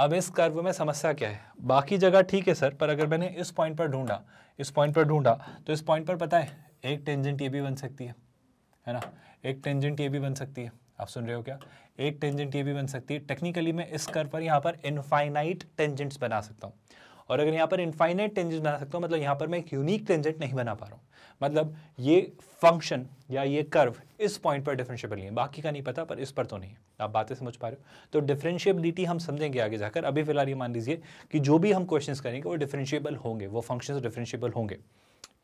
अब इस कर्व में समस्या क्या है बाकी जगह ठीक है सर पर अगर मैंने इस पॉइंट पर ढूंढा इस पॉइंट पर ढूंढा तो इस पॉइंट पर पता है एक टेंजेंट ये भी बन सकती है है ना एक टेंजेंट ये भी बन सकती है आप सुन रहे हो क्या एक टेंजेंट ये भी बन सकती है टेक्निकली मैं इस कर पर यहाँ पर इनफाइनाइट टेंजेंट्स बना सकता हूँ और अगर यहाँ पर इनफाइनाइट टेंजेंट बना सकता हूँ मतलब यहाँ पर मैं एक यूनिक टेंजेंट नहीं बना पा रहा हूँ मतलब ये फंक्शन या ये कर्व इस पॉइंट पर डिफ्रेंशियबल नहीं है बाकी का नहीं पता पर इस पर तो नहीं है आप बातें समझ पा रहे हो तो डिफ्रेंशियबिलिटी हम समझेंगे आगे जाकर अभी फिलहाल ये मान लीजिए कि जो भी हम क्वेश्चन करेंगे वो डिफ्रेंशियबल होंगे वो फंक्शन डिफरेंशियबल होंगे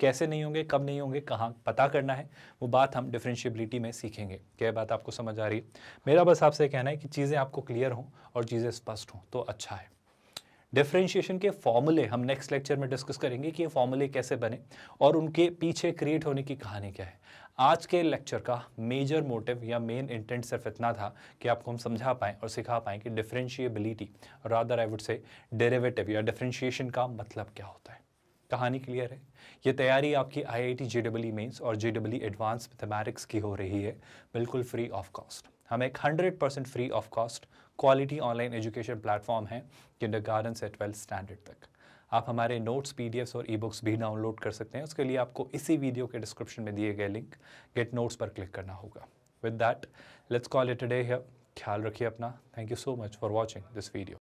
कैसे नहीं होंगे कब नहीं होंगे कहाँ पता करना है वो बात हम डिफ्रेंशियबिलिटी में सीखेंगे क्या बात आपको समझ आ रही है मेरा बस आपसे कहना है कि चीज़ें आपको क्लियर हों और चीज़ें स्पष्ट हों तो अच्छा है डिफ्रेंशिएशन के फॉर्मूले हम नेक्स्ट लेक्चर में डिस्कस करेंगे कि ये फॉर्मूले कैसे बने और उनके पीछे क्रिएट होने की कहानी क्या है आज के लेक्चर का मेजर मोटिव या मेन इंटेंट सिर्फ इतना था कि आपको हम समझा पाएँ और सिखा पाएँ कि differentiability rather I would say derivative या डिफ्रेंशिएशन का मतलब क्या होता है कहानी क्लियर है ये तैयारी आपकी I I T J W mains और जे डब्ल्यू एडवांस मैथमेटिक्स की हो रही है बिल्कुल फ्री ऑफ कॉस्ट हम एक hundred percent free of cost quality online education platform है किंडर गार्डन से ट्वेल्थ स्टैंडर्ड तक आप हमारे नोट्स पीडीएफ्स और ई बुक्स भी डाउनलोड कर सकते हैं उसके लिए आपको इसी वीडियो के डिस्क्रिप्शन में दिए गए लिंक गेट नोट्स पर क्लिक करना होगा with that let's call it day here ख्याल रखिए अपना thank you so much for watching this video